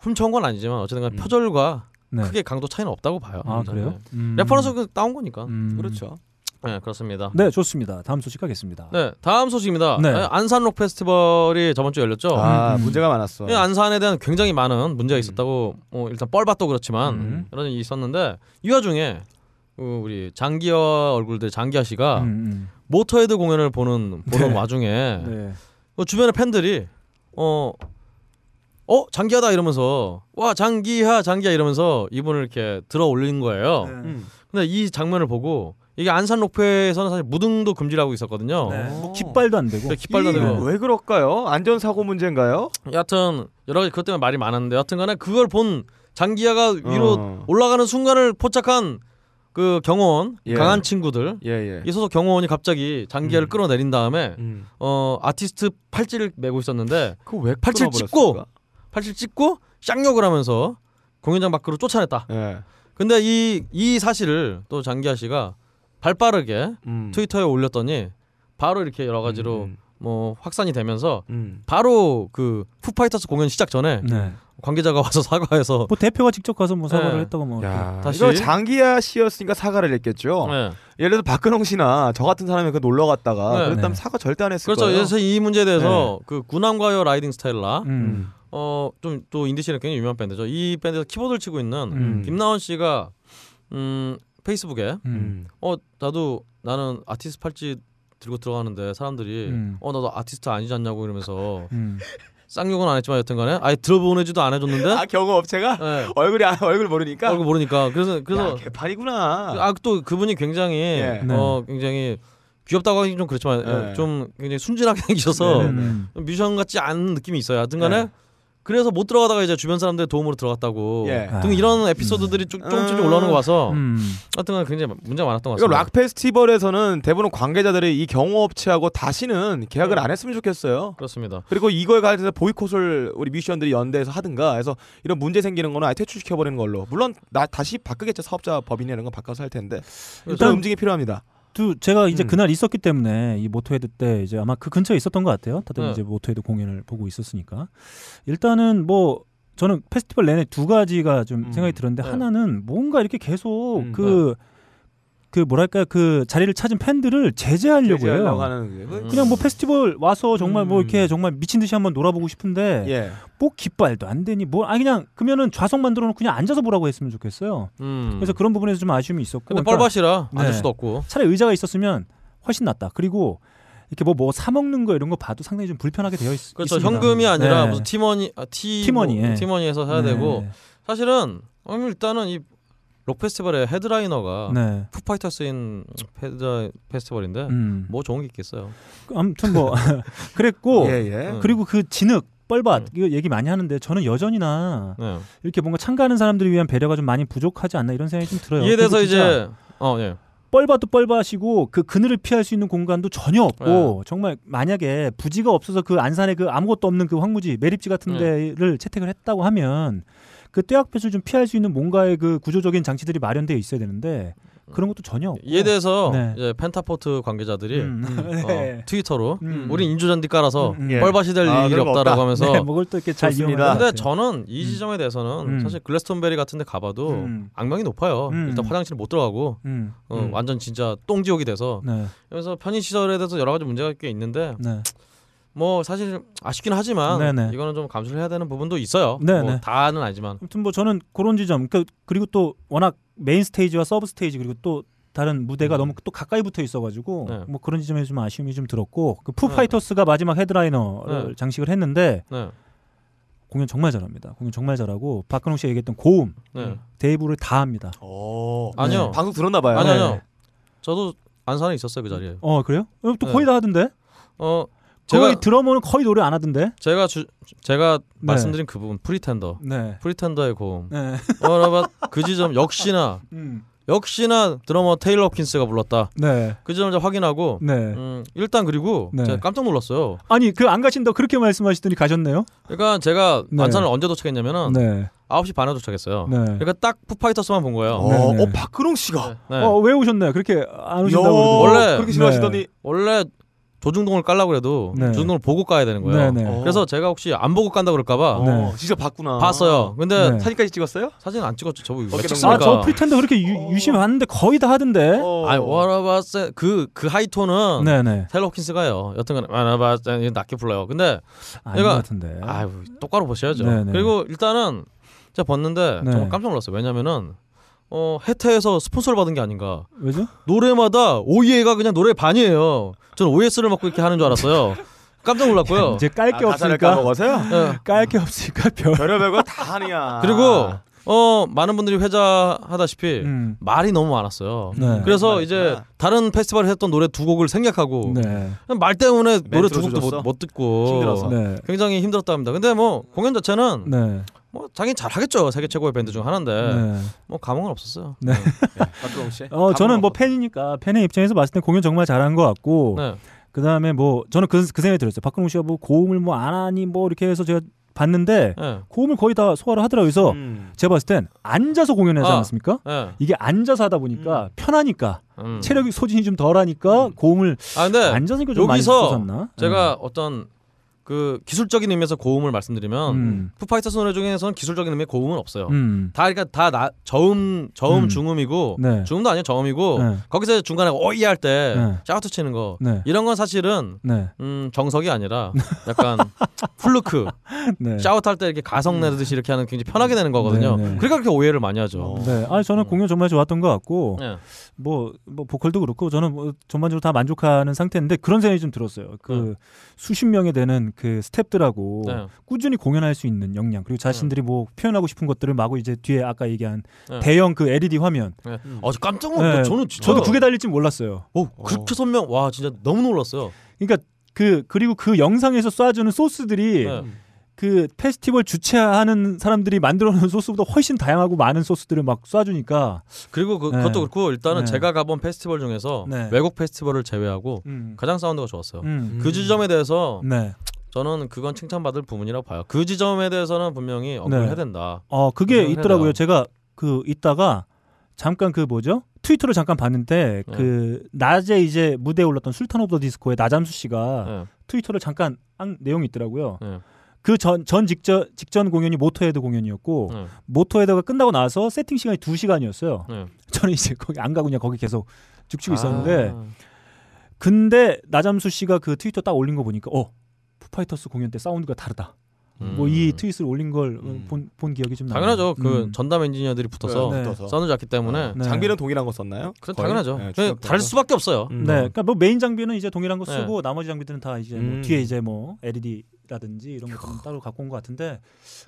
훔쳐온 건 아니지만 어쨌든 간 표절과 네. 크게 강도 차이는 없다고 봐요. 아 그래요? 음. 네. 레퍼런스 따온 거니까. 음. 그렇죠. 네 그렇습니다. 네 좋습니다. 다음 소식 가겠습니다. 네 다음 소식입니다. 네. 네 안산록 페스티벌이 저번 주 열렸죠. 아 음. 음. 문제가 많았어. 네, 안산에 대한 굉장히 많은 문제가 음. 있었다고 뭐 일단 뻘밭도 그렇지만 음. 이런 일이 있었는데 이 와중에 그 우리 장기화 얼굴들 장기화 씨가 음, 음. 모터헤드 공연을 보는 보는 네. 와중에 네. 그 주변의 팬들이 어어 장기하다 이러면서 와 장기하 장기하 이러면서 이분을 이렇게 들어 올린 거예요. 네. 음. 음. 근데 이 장면을 보고 이게 안산 록페에서는 사실 무등도 금지라고 있었거든요. 네. 뭐 깃발도 안 되고. 네, 깃발도 안 되고. 왜 그럴까요? 안전 사고 문제인가요? 여하튼 여러 가지 그것 때문에 말이 많았는데 여하튼간에 그걸 본 장기하가 위로 어. 올라가는 순간을 포착한 그 경호원 예. 강한 친구들 예, 예. 이 소속 경호원이 갑자기 장기하를 음. 끌어내린 다음에 음. 어 아티스트 팔찌를 메고 있었는데 그 왜 팔찌를 찍고 팔찌찍고 쌍욕을 하면서 공연장 밖으로 쫓아냈다. 예. 근데 이, 이 사실을 또 장기하 씨가 발빠르게 음. 트위터에 올렸더니 바로 이렇게 여러 가지로 음. 음. 뭐 확산이 되면서 음. 바로 그 푸파이터스 공연 시작 전에 네. 관계자가 와서 사과해서 뭐 대표가 직접 가서 뭐 사과를 네. 했다고 뭐 야, 다시 이거 장기야 씨였으니까 사과를 했겠죠. 네. 예를 들어 박근홍 씨나 저 같은 사람이 그 놀러 갔다가 네. 그랬다면 네. 사과 절대 안 했을 그렇죠. 거예요. 그래서 이 문제에 대해서 네. 그 군함과요 라이딩 스타일라 음. 어좀 또 인디 씨는 굉장히 유명한 밴드죠. 이 밴드에서 키보드를 치고 있는 음. 김나원 씨가 음 페이스북에 음. 어 나도 나는 아티스트 팔찌 들고 들어가는데 사람들이 음. 어 나도 아티스트 아니지 않냐고 이러면서 음. 쌍욕은 안 했지만 여튼간에 아예 들어보내지도 안 해줬는데 아 경호 업체가 네. 얼굴이 아, 얼굴 모르니까 얼굴 모르니까 그래서 그래서 야, 개판이구나 아 또 그분이 굉장히 예. 어 네. 굉장히 귀엽다고 하긴 좀 그렇지만 예. 네. 좀 굉장히 순진하게 생기셔서 네. 뮤지션 같지 않은 느낌이 있어요. 하여튼간에 예. 그래서 못 들어가다가 이제 주변 사람들 의 도움으로 들어갔다고 예. 등 이런 에피소드들이 쭉 조금씩 올라오는 거 봐서 하여튼간 굉장히 문제가 많았던 것 그러니까 같아요. 락 페스티벌에서는 대부분 관계자들이 이 경호업체하고 다시는 계약을 음. 안 했으면 좋겠어요. 그렇습니다. 그리고 이거에 관해서 보이콧을 우리 미션들이 연대해서 하든가 해서 이런 문제 생기는 거는 아예 퇴출시켜 버리는 걸로. 물론 나 다시 바꾸겠죠 사업자 법인이라는 건 바꿔서 할 텐데 일단 움직이 필요합니다. 두, 제가 이제 음. 그날 있었기 때문에 이 모토헤드 때 이제 아마 그 근처에 있었던 것 같아요. 다들 네. 이제 모토헤드 공연을 보고 있었으니까 일단은 뭐 저는 페스티벌 내내 두 가지가 좀 음. 생각이 들었는데 네. 하나는 뭔가 이렇게 계속 음. 그 네. 그 뭐랄까 그 자리를 찾은 팬들을 제재하려고 해요. 음. 그냥 뭐 페스티벌 와서 정말 음. 뭐 이렇게 음. 정말 미친 듯이 한번 놀아보고 싶은데 예. 뭐 깃발도 안 되니 뭐 아 그냥 그러면은 좌석 만들어놓고 그냥 앉아서 보라고 했으면 좋겠어요. 음. 그래서 그런 부분에서 좀 아쉬움이 있었고. 근데 그러니까 뻘밭이라 그러니까, 앉을 수도 없고. 차라리 의자가 있었으면 훨씬 낫다. 그리고 이렇게 뭐 뭐 사 먹는 거 이런 거 봐도 상당히 좀 불편하게 되어 있, 그렇죠. 있습니다. 현금이 아니라 네. 무슨 팀원이 아, 티, 팀원이 뭐, 예. 팀원이에서 사야 네. 되고 사실은 음, 일단은 이록 페스티벌의 헤드라이너가 네. 푸파이터스인 페드라 페스티벌인데 음. 뭐 좋은 게 있겠어요. 그 아무튼 뭐 그랬고 예, 예. 음. 그리고 그 진흙 뻘밭 음. 이거 얘기 많이 하는데 저는 여전히나 네. 이렇게 뭔가 참가하는 사람들을 위한 배려가 좀 많이 부족하지 않나 이런 생각이 좀 들어요. 이에 대해서 이제 어 예. 뻘밭도 뻘밭이고 그 그늘을 피할 수 있는 공간도 전혀 없고 예. 정말 만약에 부지가 없어서 그 안산에 그 아무것도 없는 그 황무지 매립지 같은 네. 데를 채택을 했다고 하면 그 떼약볕을 좀 피할 수 있는 뭔가의 그 구조적인 장치들이 마련되어 있어야 되는데 그런 것도 전혀 없고. 이에 대해서 네. 이제 펜타포트 관계자들이 음. 음 네. 어, 트위터로 음. 우린 인조잔디 깔아서 음. 음. 예. 뻘밭이 될 아, 일이 없다라고 없다. 하면서 네, 먹을 뭐 또 이렇게 잘 이용합니다. 근데 저는 음. 이 지점에 대해서는 사실 글래스톤베리 같은 데 가봐도 악명이 높아요. 일단 화장실 못 들어가고 어, 완전 진짜 똥지옥이 돼서 네. 그래서 편의시설에 대해서 여러 가지 문제가 꽤 있는데 네. 뭐 사실 아쉽긴 하지만 네네. 이거는 좀 감수를 해야 되는 부분도 있어요. 뭐 네네. 뭐 다는 아니지만. 아무튼 뭐 저는 그런 지점. 그, 그리고또 워낙 메인 스테이지와 서브 스테이지 그리고 또 다른 무대가 음. 너무 또 가까이 붙어 있어가지고 네. 뭐 그런 지점에 좀 아쉬움이 좀 들었고 그 푸파이터스가 네. 마지막 헤드라이너를 네. 장식을 했는데 네. 공연 정말 잘합니다. 공연 정말 잘하고 박근홍 씨가 얘기했던 고음 네. 데이브를 다 합니다. 어. 네. 아니요 방송 들었나 봐요. 아니요, 아 저도 안산에 있었어요 그 자리에. 어 그래요? 어, 또 거의 다 하던데. 어 제가 거의 드러머는 거의 노래 안 하던데. 제가 주, 제가 네. 말씀드린 그 부분 프리텐더. 네. 프리텐더의 고음. 네. 어나그 지점 역시나 음. 역시나 드러머 테일러 호킨스가 불렀다. 네. 그 점을 확인하고 네. 음, 일단 그리고 네. 제가 깜짝 놀랐어요. 아니 그 안 가신다 그렇게 말씀하시더니 가셨네요. 그러니까 제가 네. 안산을 언제 도착했냐면은 네. 9시 반에 도착했어요. 네. 그러니까 딱 푸파이터스만 본 거예요. 어, 네. 어 박근홍 씨가 네. 어, 왜 오셨나요? 그렇게 안 오신다고 원래 그렇게 싫어하시더니 원래 조중동을 깔라고 해도 네. 도중동을 보고 까야 되는 거예요. 네, 네, 그래서 제가 혹시 안 보고 깐다 그럴까봐 어. 네. 진짜 봤구나. 봤어요. 근데 네. 사진까지 찍었어요? 사진 안 찍었죠. 저거 왜 찍습니까? 아, 저 프리텐더 그렇게 유, 어. 유심했는데 거의 다 하던데. 어. 아니 워라바스 그그 하이톤은 네네. 테일러 네. 킨스가요 여튼간 와라바스 낮게 불러요. 근데 아 얘가, 같은데. 아유 똑바로 보셔야죠. 네네. 그리고 일단은 제가 봤는데 정말 깜짝 놀랐어요. 왜냐면은 어, 해태에서 스폰서를 받은 게 아닌가. 왜죠? 노래마다 오이에가 e 그냥 노래 반이에요. 저는 OS를 e 먹고 이렇게 하는 줄 알았어요. 깜짝 놀랐고요. 이제 깔게 아, 없으니까 먹어서요. 네. 네. 깔게 없으니까 별. 별 거다 하냐. 그리고 어 많은 분들이 회자하다시피 음. 말이 너무 많았어요. 네. 그래서 맞 이제 다른 페스티벌에 했던 노래 두 곡을 생략하고 네. 말 때문에 노래 두 곡도 못, 못, 듣고 힘들어서. 네. 굉장히 힘들었다 합니다. 근데 뭐 공연 자체는 네. 뭐 자기 잘 하겠죠 세계 최고의 밴드 중 하나인데 네. 뭐 감흥은 없었어요. 네. 네. 네. 씨. 어 저는 뭐 없었... 팬이니까 팬의 입장에서 봤을 때 공연 정말 잘한 것 같고 네. 그 다음에 뭐 저는 그, 그 생각이 들었어요. 박근홍 씨가 뭐 고음을 뭐안 하니 뭐 이렇게 해서 제가 봤는데 네. 고음을 거의 다 소화를 하더라고요. 그래서 음. 제가 봤을 땐 앉아서 공연하지 아, 않았습니까? 네. 이게 앉아서 하다 보니까 음. 편하니까 음. 체력이 소진이 좀 덜하니까 음. 고음을 아, 앉아서 니까좀 많이 쏟았나? 제가 네. 어떤 그 기술적인 의미에서 고음을 말씀드리면 음. 푸파이터스 노래 중에서는 기술적인 의미의 고음은 없어요. 음. 다 그러니까 다 나, 저음 저음 음. 중음이고 네. 중음도 아니야 저음이고 네. 거기서 중간에 어이 할때 네. 샤우트 치는 거 네. 이런 건 사실은 네. 음, 정석이 아니라 약간 플루크 네. 샤우트 할때 이렇게 가성 음. 내듯이 이렇게 하는 굉장히 편하게 되는 네. 거거든요. 그러니까 그렇게 오해를 많이 하죠. 어. 네, 아니 저는 음. 공연 정말 좋았던 것 같고 뭐, 뭐 보컬도 그렇고 저는 뭐 전반적으로 다 만족하는 상태인데 그런 생각이 좀 들었어요. 그 수십 명에 되는 그 스탭들하고 네. 꾸준히 공연할 수 있는 역량 그리고 자신들이 네. 뭐 표현하고 싶은 것들을 마구 이제 뒤에 아까 얘기한 네. 대형 그 LED 화면 네. 음. 아 깜짝 놀랐어요 네. 저는 진짜 저도 그게 달릴지 몰랐어요 오 그렇게 선명 와 진짜 너무 놀랐어요 그러니까 그 그리고 그 영상에서 쏴주는 소스들이 네. 그 페스티벌 주최하는 사람들이 만들어놓은 소스보다 훨씬 다양하고 많은 소스들을 막 쏴주니까 그리고 그, 네. 것도 그렇고 일단은 네. 제가 가본 페스티벌 중에서 네. 외국 페스티벌을 제외하고 음. 가장 사운드가 좋았어요. 음. 그 지점에 대해서 저는 그건 칭찬받을 부분이라고 봐요. 그 지점에 대해서는 분명히 언급을 네. 해야 된다. 어, 그게 있더라고요. 제가 그 있다가 잠깐 그 뭐죠? 트위터를 잠깐 봤는데 네. 그 낮에 이제 무대에 올랐던 술탄 오브 더 디스코의 나잠수 씨가 네. 트위터를 잠깐 한 내용이 있더라고요. 네. 그전전 전 직전 직전 공연이 모터헤드 공연이었고 네. 모터헤드가 끝나고 나서 세팅 시간이 2 시간이었어요. 네. 저는 이제 거기 안 가고 그냥 거기 계속 죽치고 아. 있었는데 근데 나잠수 씨가 그 트위터 딱 올린 거 보니까 어 푸파이터스 공연 때 사운드가 다르다. 음. 뭐이 트윗을 올린 걸본 음. 음. 본 기억이 좀 나요. 당연하죠. 그 음. 전담 엔지니어들이 붙어서 네, 써는 잤기 때문에 어, 네. 장비는 동일한 거 썼나요? 그 당연하죠. 네, 다를 수밖에 없어요. 음. 네, 그러니까 뭐 메인 장비는 이제 동일한 거 네. 쓰고 나머지 장비들은 다 이제 뭐 음. 뒤에 이제 뭐 LED 라든지 이런 것좀 따로 갖고 온 것 같은데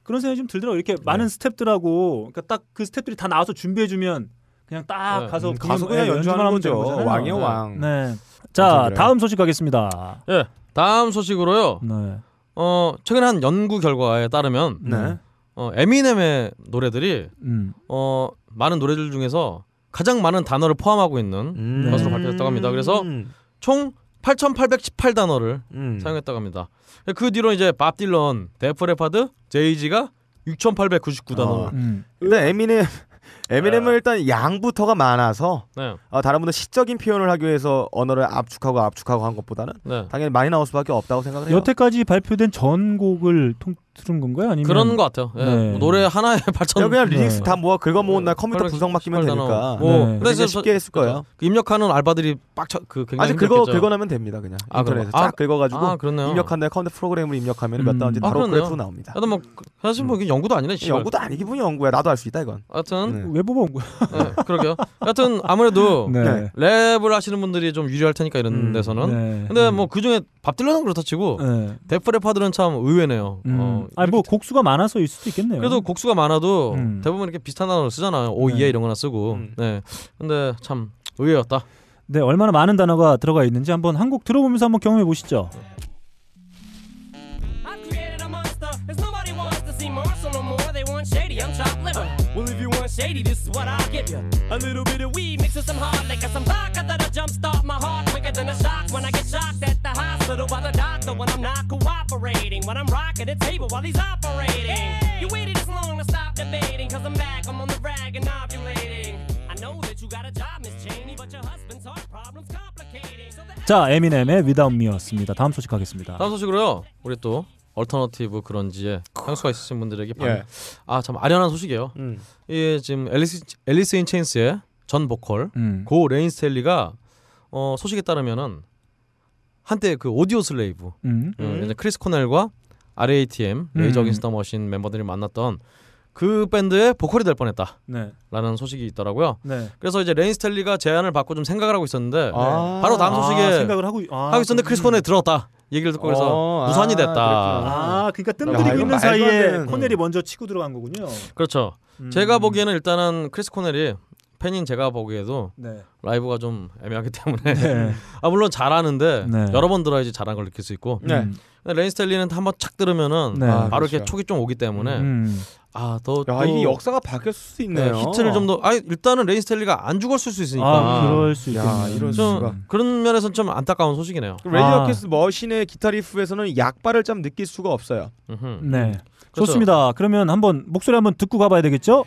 그런 생각이 좀 들더라고. 이렇게 많은 네. 스탭들하고 그러니까 딱 그 스탭들이 다 나와서 준비해 주면 그냥 딱 가서 그 가서 예, 그냥 연주하는 거죠. 왕이요 왕. 네. 자 다음 소식 가겠습니다. 예. 다음 소식으로요. 네. 어 최근 한 연구 결과에 따르면 네. 어, 에미넴의 노래들이 음. 어 많은 노래들 중에서 가장 많은 단어를 포함하고 있는 음. 것으로 밝혀졌다고 합니다. 그래서 음. 총 8,818단어를 음. 사용했다고 합니다. 그 뒤로 이제 밥 딜런, 데프레파드, 제이지가 6,899단어. 아. 어. 음. 근데 에미넴 에미넴은 아. 일단 양부터가 많아서 네. 어, 다른 분들 시적인 표현을 하기 위해서 언어를 압축하고 압축하고 한 것보다는 네. 당연히 많이 나올 수밖에 없다고 생각을 해요. 여태까지 발표된 전곡을 통, 들은 건가요? 아니면 그런 것 같아요. 예. 네. 뭐 노래 하나에 8천. 그냥 리릭스 네. 다 모아 긁어 모은 네. 날 컴퓨터 분석 맡기면 되니까. 네. 뭐 네. 그래서 쉽게 했을 거예요. 그 입력하는 알바들이 빡쳐 그 굉장히 아직 긁어 긁어내면 됩니다 그냥 아, 인터넷에서 그 긁어가지고 아 그렇네요. 입력한 다 컴퓨터 프로그램으 입력하면 몇 음. 단지 아, 바로 그래프 나옵니다. 하여뭐 사실 뭐 음. 이게 연구도 아니네. 씨발. 연구도 아니기 뿐이 연구야. 나도 할 수 있다 이건. 하여튼 네. 왜 뽑아온 야 예, 그러게요. 하여튼 아무래도 네. 랩을 하시는 분들이 좀 유리할 테니까 이런 음, 데서는. 네. 근데 음. 뭐그 중에 밥딜러는 그렇다 치고 네. 데프레파들은 참 의외네요. 음. 어, 아니 뭐 곡수가 많아서일 수도 있겠네요. 그래도 곡수가 많아도 음. 대부분 이렇게 비슷한 단어를 쓰잖아요. 오이에 네. 이런 거나 쓰고. 음. 네. 근데 참 의외였다. 네, 얼마나 많은 단어가 들어가 있는지 한번 한곡 들어보면서 한번 경험해 보시죠. Well, if you want shady, this is what I'll give you. A little bit of weed mixed with some hard liquor, some vodka that'll jumpstart my heart quicker than a shock when I get shocked at Little by the doctor when I'm not cooperating. When I'm rocking the table while he's operating. Hey! You waited this long to stop debating. Cause I'm back, I'm on the rag and ovulating. I know that you got a job, Miss Cheney, but your husband's heart problem's complicating. So the 자, 에미넴의 Without Me였습니다. 다음 소식 가겠습니다. 다음 소식으로요. 우리 또 얼터너티브 그런지에 향수가 있으신 분들에게 반... 예. 아참 아련한 소식이에요. 음. 예, 지금 앨리스 앨리스 인 체인스의 전 보컬 음. 고 레인 스텔리가 어, 소식에 따르면은 한때 그 오디오 슬레이브 음. 음. 음. 크리스 코넬과 RATM 음. 레이저 어긴스터 머신 멤버들이 만났던 그 밴드의 보컬이 될 뻔했다. 네. 라는 소식이 있더라고요. 네. 그래서 이제 레인 스텔리가 제안을 받고 좀 생각을 하고 있었는데 아~ 바로 다음 아, 소식에 아, 생각을 하고, 아, 하고 있었는데 크리스 음. 코넬이 들었다. 얘기를 듣고 그래서 어, 아, 무산이 됐다. 아, 그러니까 뜸들이고 있는 사이에 코넬이 먼저 치고 들어간 거군요. 그렇죠. 제가 보기에는 일단은 크리스 코넬이 팬인 제가 보기에도 네. 라이브가 좀 애매하기 때문에 네. 아 물론 잘하는데 네. 여러 번 들어야지 잘한 걸 느낄 수 있고 네. 음. 레인스텔리는 한번 착 들으면은 네. 아, 아, 바로 그렇죠. 이렇게 촉이 좀 오기 때문에 음. 아더 이게 역사가 바뀔 수 네, 있네요 히트를 좀더아 일단은 레인스텔리가 안 죽었을 수 있으니까 아, 그럴 수있겠 이런 좀 그런 면에서 좀 안타까운 소식이네요 레디어 아. 키스 머신의 기타 리프에서는 약발을 좀 느낄 수가 없어요 음흠. 네 그렇죠. 좋습니다 그러면 한번 목소리 한번 듣고 가봐야 되겠죠?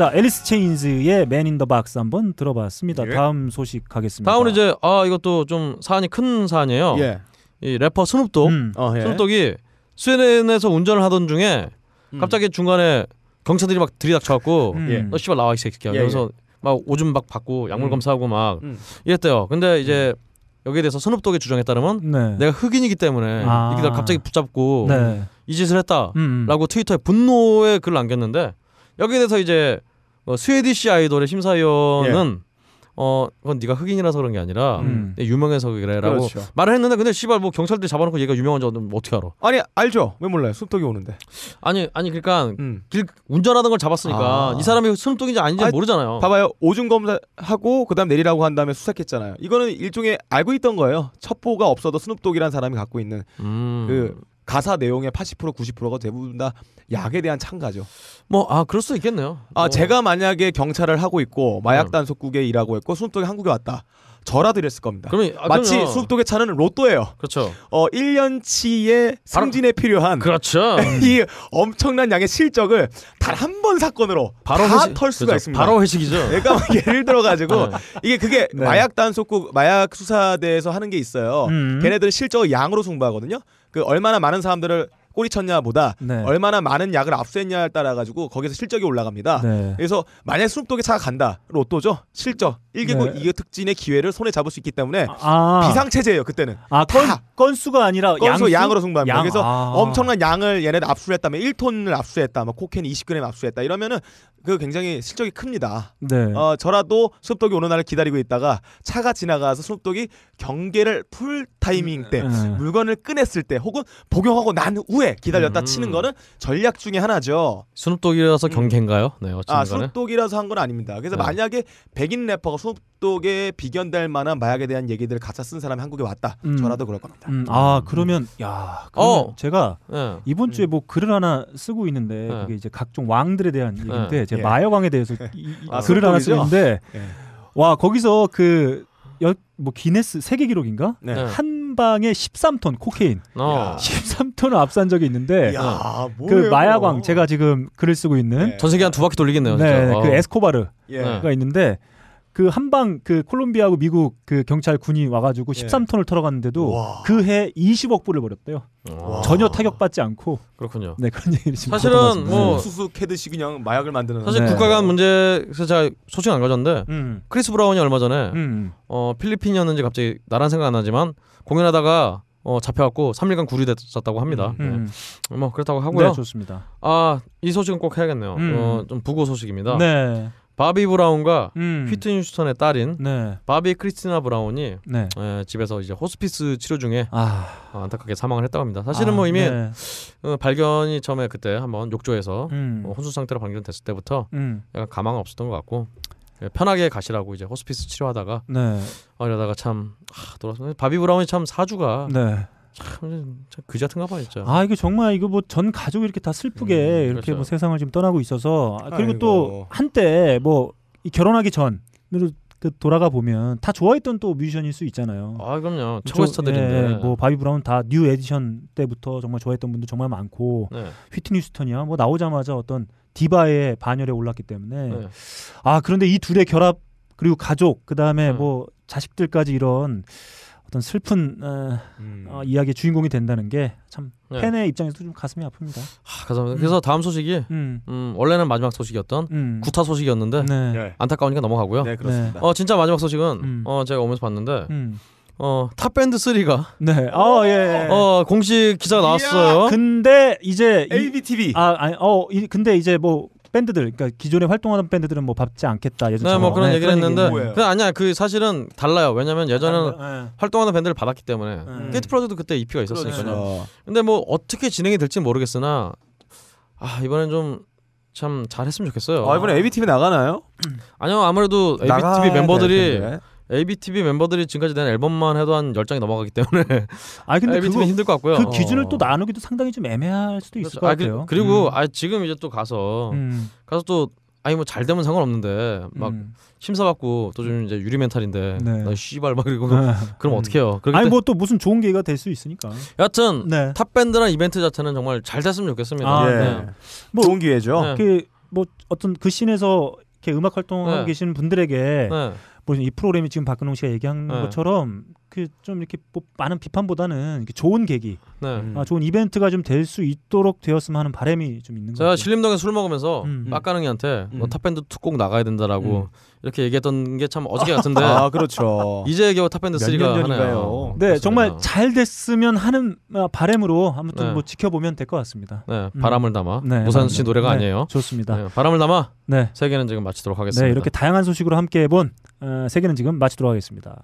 자, 앨리스 체인즈의 맨인더 박스 한번 들어봤습니다. 예. 다음 소식 가겠습니다. 다음은 이제 아 이것도 좀 사안이 큰 사안이에요. 예. 이 래퍼 스눕독. 음. 어, 예. 스눕독이 스웨덴에서 운전을 하던 중에 음. 갑자기 중간에 경찰들이 막 들이닥쳐갖고 음. 너 예. 어, 씨발 나와 이 새끼야. 그래서 예, 예. 막 오줌 막 받고 약물 음. 검사하고 막 음. 이랬대요. 근데 이제 여기에 대해서 스눕독의 주장에 따르면 네. 내가 흑인이기 때문에 아. 이기들 갑자기 붙잡고 네. 이 짓을 했다라고 트위터에 분노의 글을 남겼는데 여기에 대해서 이제 어, 스웨디시 아이돌의 심사위원은 예. 어 그건 네가 흑인이라서 그런 게 아니라 음. 유명해서 그래라고 그렇죠. 말을 했는데 근데 씨발 뭐 경찰들 잡아놓고 얘가 유명한 줄 어떻게 알아? 아니 알죠 왜 몰라요 숨통이 오는데 아니 아니 그러니까 음. 길 운전하던 걸 잡았으니까 아. 이 사람이 숨통인지 아닌지 아니, 모르잖아요. 봐봐요 오줌 검사하고 그다음 내리라고 한 다음에 수색했잖아요. 이거는 일종의 알고 있던 거예요. 첩보가 없어도 스눕독이라는 사람이 갖고 있는 음. 그 가사 내용의 80% 90%가 대부분 다 약에 대한 참가죠뭐 아 그럴 수 있겠네요. 아 뭐. 제가 만약에 경찰을 하고 있고 마약 단속국에 네. 일하고 있고 손톱이 한국에 왔다. 저라도 이랬을 겁니다. 그러면, 아, 마치 수북독의 어. 차는 로또예요. 그렇죠. 어 1년치의 승진에 필요한 그렇죠. 이 엄청난 양의 실적을 단 한 번 사건으로 바로 회털 수가 그렇죠. 있습니다. 바로 회식이죠. 그러니까 예를 들어 가지고 네. 이게 그게 네. 마약 단속국 마약 수사대에서 하는 게 있어요. 음. 걔네들 실적 양으로 승부하거든요. 그 얼마나 많은 사람들을 꼬리 쳤냐보다 네. 얼마나 많은 약을 압수했냐에 따라 가지고 거기서 실적이 올라갑니다. 네. 그래서 만약 스눕독에 차가 간다 로또죠 실적 1개국 네. 2개 특진의 기회를 손에 잡을 수 있기 때문에 아. 비상체제예요 그때는. 아, 다 건수가 아니라 건수 양수? 양으로 승부합니다. 양. 그래서 아. 엄청난 양을 얘네들 압수했다며 1톤을 압수했다, 막 코케인 20g 압수했다 이러면은 그 굉장히 실적이 큽니다. 네. 어, 저라도 수독이 오는 날을 기다리고 있다가 차가 지나가서 수독이 경계를 풀 타이밍 때 음. 네. 물건을 꺼냈을 때 혹은 복용하고 난 후에 기다렸다 음. 치는 거는 전략 중에 하나죠. 수독이라서 음. 경계인가요? 네, 아, 수독이라서한 건 아닙니다. 그래서 네. 만약에 백인 래퍼가 수 독에 비견될 만한 마약에 대한 얘기들을 가짜 쓴 사람이 한국에 왔다. 음. 저라도 그럴 겁니다. 음. 아 그러면 야 그러면 어. 제가 네. 이번 주에 음. 뭐 글을 하나 쓰고 있는데 네. 그게 이제 각종 왕들에 대한 예. 얘기인데 제 예. 마약왕에 대해서 이, 이 아, 글을 하나 쓰는데 예. 와 거기서 그 여, 뭐 기네스 세계 기록인가 네. 한 방에 1 3톤 코케인 어. 13톤을 압수한 적이 있는데 야, 그 마약왕 제가 지금 글을 쓰고 있는 네. 전 세계 한 두 바퀴 돌리겠네요. 네, 네 그 어. 그 에스코바르가 예. 있는데 그 한 방 그 콜롬비아하고 미국 그 경찰 군이 와가지고 1 예. 3톤을 털어갔는데도 그해 20억 불을 버렸대요 와. 전혀 타격받지 않고. 그렇군요. 네 그런 얘기를 지금 사실은 뭐 네. 수수 캐듯이 그냥 마약을 만드는. 사실 네. 국가간 문제에서 제가 소식 안 가졌는데 음. 크리스 브라운이 얼마 전에 음. 어 필리핀이었는지 갑자기 나란 생각 안 나지만 공연하다가 어잡혀갔고 3일간 구류됐었다고 합니다. 음. 네. 음. 뭐 그렇다고 하고요. 네, 좋습니다. 아이 소식은 꼭 해야겠네요. 음. 어, 좀 부고 소식입니다. 네. 바비 브라운과 음. 휘트니 휴턴의 딸인 네. 바비 크리스티나 브라운이 네. 에, 예, 집에서 이제 호스피스 치료 중에 아... 어, 안타깝게 사망을 했다고 합니다. 사실은 아, 뭐 이미 네. 어, 발견이 처음에 그때 한번 욕조에서 음. 어, 혼수 상태로 발견됐을 때부터 음. 약간 가망 없었던 것 같고 예, 편하게 가시라고 이제 호스피스 치료하다가 네. 어, 이러다가 참 아, 돌아서 바비 브라운이 참 사주가 네. 참, 그지 같은가 봐 진짜. 아 이거 정말 이거 뭐 전 가족이 이렇게 다 슬프게 음, 그렇죠. 이렇게 그렇죠. 뭐 세상을 지금 떠나고 있어서 아, 그리고 아이고. 또 한때 뭐 결혼하기 전으로 그 돌아가 보면 다 좋아했던 또 뮤지션일 수 있잖아요. 아 그럼요. 최고 스타들인데. 예, 뭐 바비 브라운 다 뉴 에디션 때부터 정말 좋아했던 분들 정말 많고 네. 휘트니 스턴이야 뭐 나오자마자 어떤 디바의 반열에 올랐기 때문에 네. 아 그런데 이 둘의 결합 그리고 가족 그 다음에 음. 네. 뭐 자식들까지 이런 어떤 슬픈 어, 음. 어, 이야기의 주인공이 된다는 게참 네. 팬의 입장에서도 좀 가슴이 아픕니다. 하, 아, 가슴, 음. 그래서 다음 소식이 음. 음 원래는 마지막 소식이었던 음. 구타 소식이었는데 네. 네. 안타까우니까 넘어가고요. 네 그렇습니다. 어 진짜 마지막 소식은 어 제가 오면서 봤는데. 어, 탑밴드 3가 네. 어, 예. 어, 공식 기사가 나왔어요. 근데 이제 ABTV 아, 아니 어, 이, 근데 이제 뭐 밴드들 그러니까 기존에 활동하던 밴드들은 뭐 밟지 않겠다 예전처럼 네, 뭐 그런 네, 얘기를 했는데 그 아니야 그 사실은 달라요 왜냐면 예전에는 아, 네. 활동하는 밴드를 받았기 때문에 음. 게이트 음. 프로젝도 그때 EP가 있었으니까요 그렇죠. 근데 뭐 어떻게 진행이 될지 모르겠으나 아 이번엔 좀 참 잘했으면 좋겠어요. 아, 이번에 ABTV 나가나요? 아니요 아무래도 ABTV 멤버들이 ABTV 멤버들이 지금까지 낸 앨범만 해도 한 열장이 넘어가기 때문에 아 근데 ABTV는 힘들 것 같고요. 그 기준을 어. 또 나누기도 상당히 좀 애매할 수도 있을 그렇죠. 것 아, 그, 같아요. 그, 리고 음. 아, 지금 이제 또 가서 음. 가서 또 아니 뭐 잘 되면 상관없는데 막 음. 심사받고 또 좀 이제 유리 멘탈인데 네. 나 씨발 막 이러고 네. 그럼 음. 어떡해요 아니 뭐또 무슨 좋은 계기가 될 수 있으니까 여하튼 네. 탑밴드란 이벤트 자체는 정말 잘 됐으면 좋겠습니다 아, 네. 네. 뭐 좋은 기회죠 네. 그뭐 어떤 그 씬에서 이렇게 음악 활동하고 계시 분들에게 모르겠이 프로그램이 지금 박근홍 씨가 얘기한 네. 것처럼 그 좀 이렇게 뭐 많은 비판보다는 이렇게 좋은 계기, 네. 아, 음. 좋은 이벤트가 좀 될 수 있도록 되었으면 하는 바람이 좀 있는 거죠. 제가 신림동에 술 먹으면서 음. 가능이한테 음. 너 음. 뭐 탑밴드 특곡 나가야 된다라고 음. 이렇게 얘기했던 게 참 어저께 같은데. 아 그렇죠. 이제 겨우 탑밴드 3가 하네요. 네, 그렇습니다. 정말 잘 됐으면 하는 어, 바램으로 아무튼 네. 뭐 지켜보면 될 것 같습니다. 네, 음. 바람을 담아 네, 무산 씨 네, 노래가 네, 아니에요. 좋습니다. 네, 바람을 담아. 네. 세계는 지금 마치도록 하겠습니다. 네, 이렇게 다양한 소식으로 함께해본 어, 세계는 지금 마치도록 하겠습니다.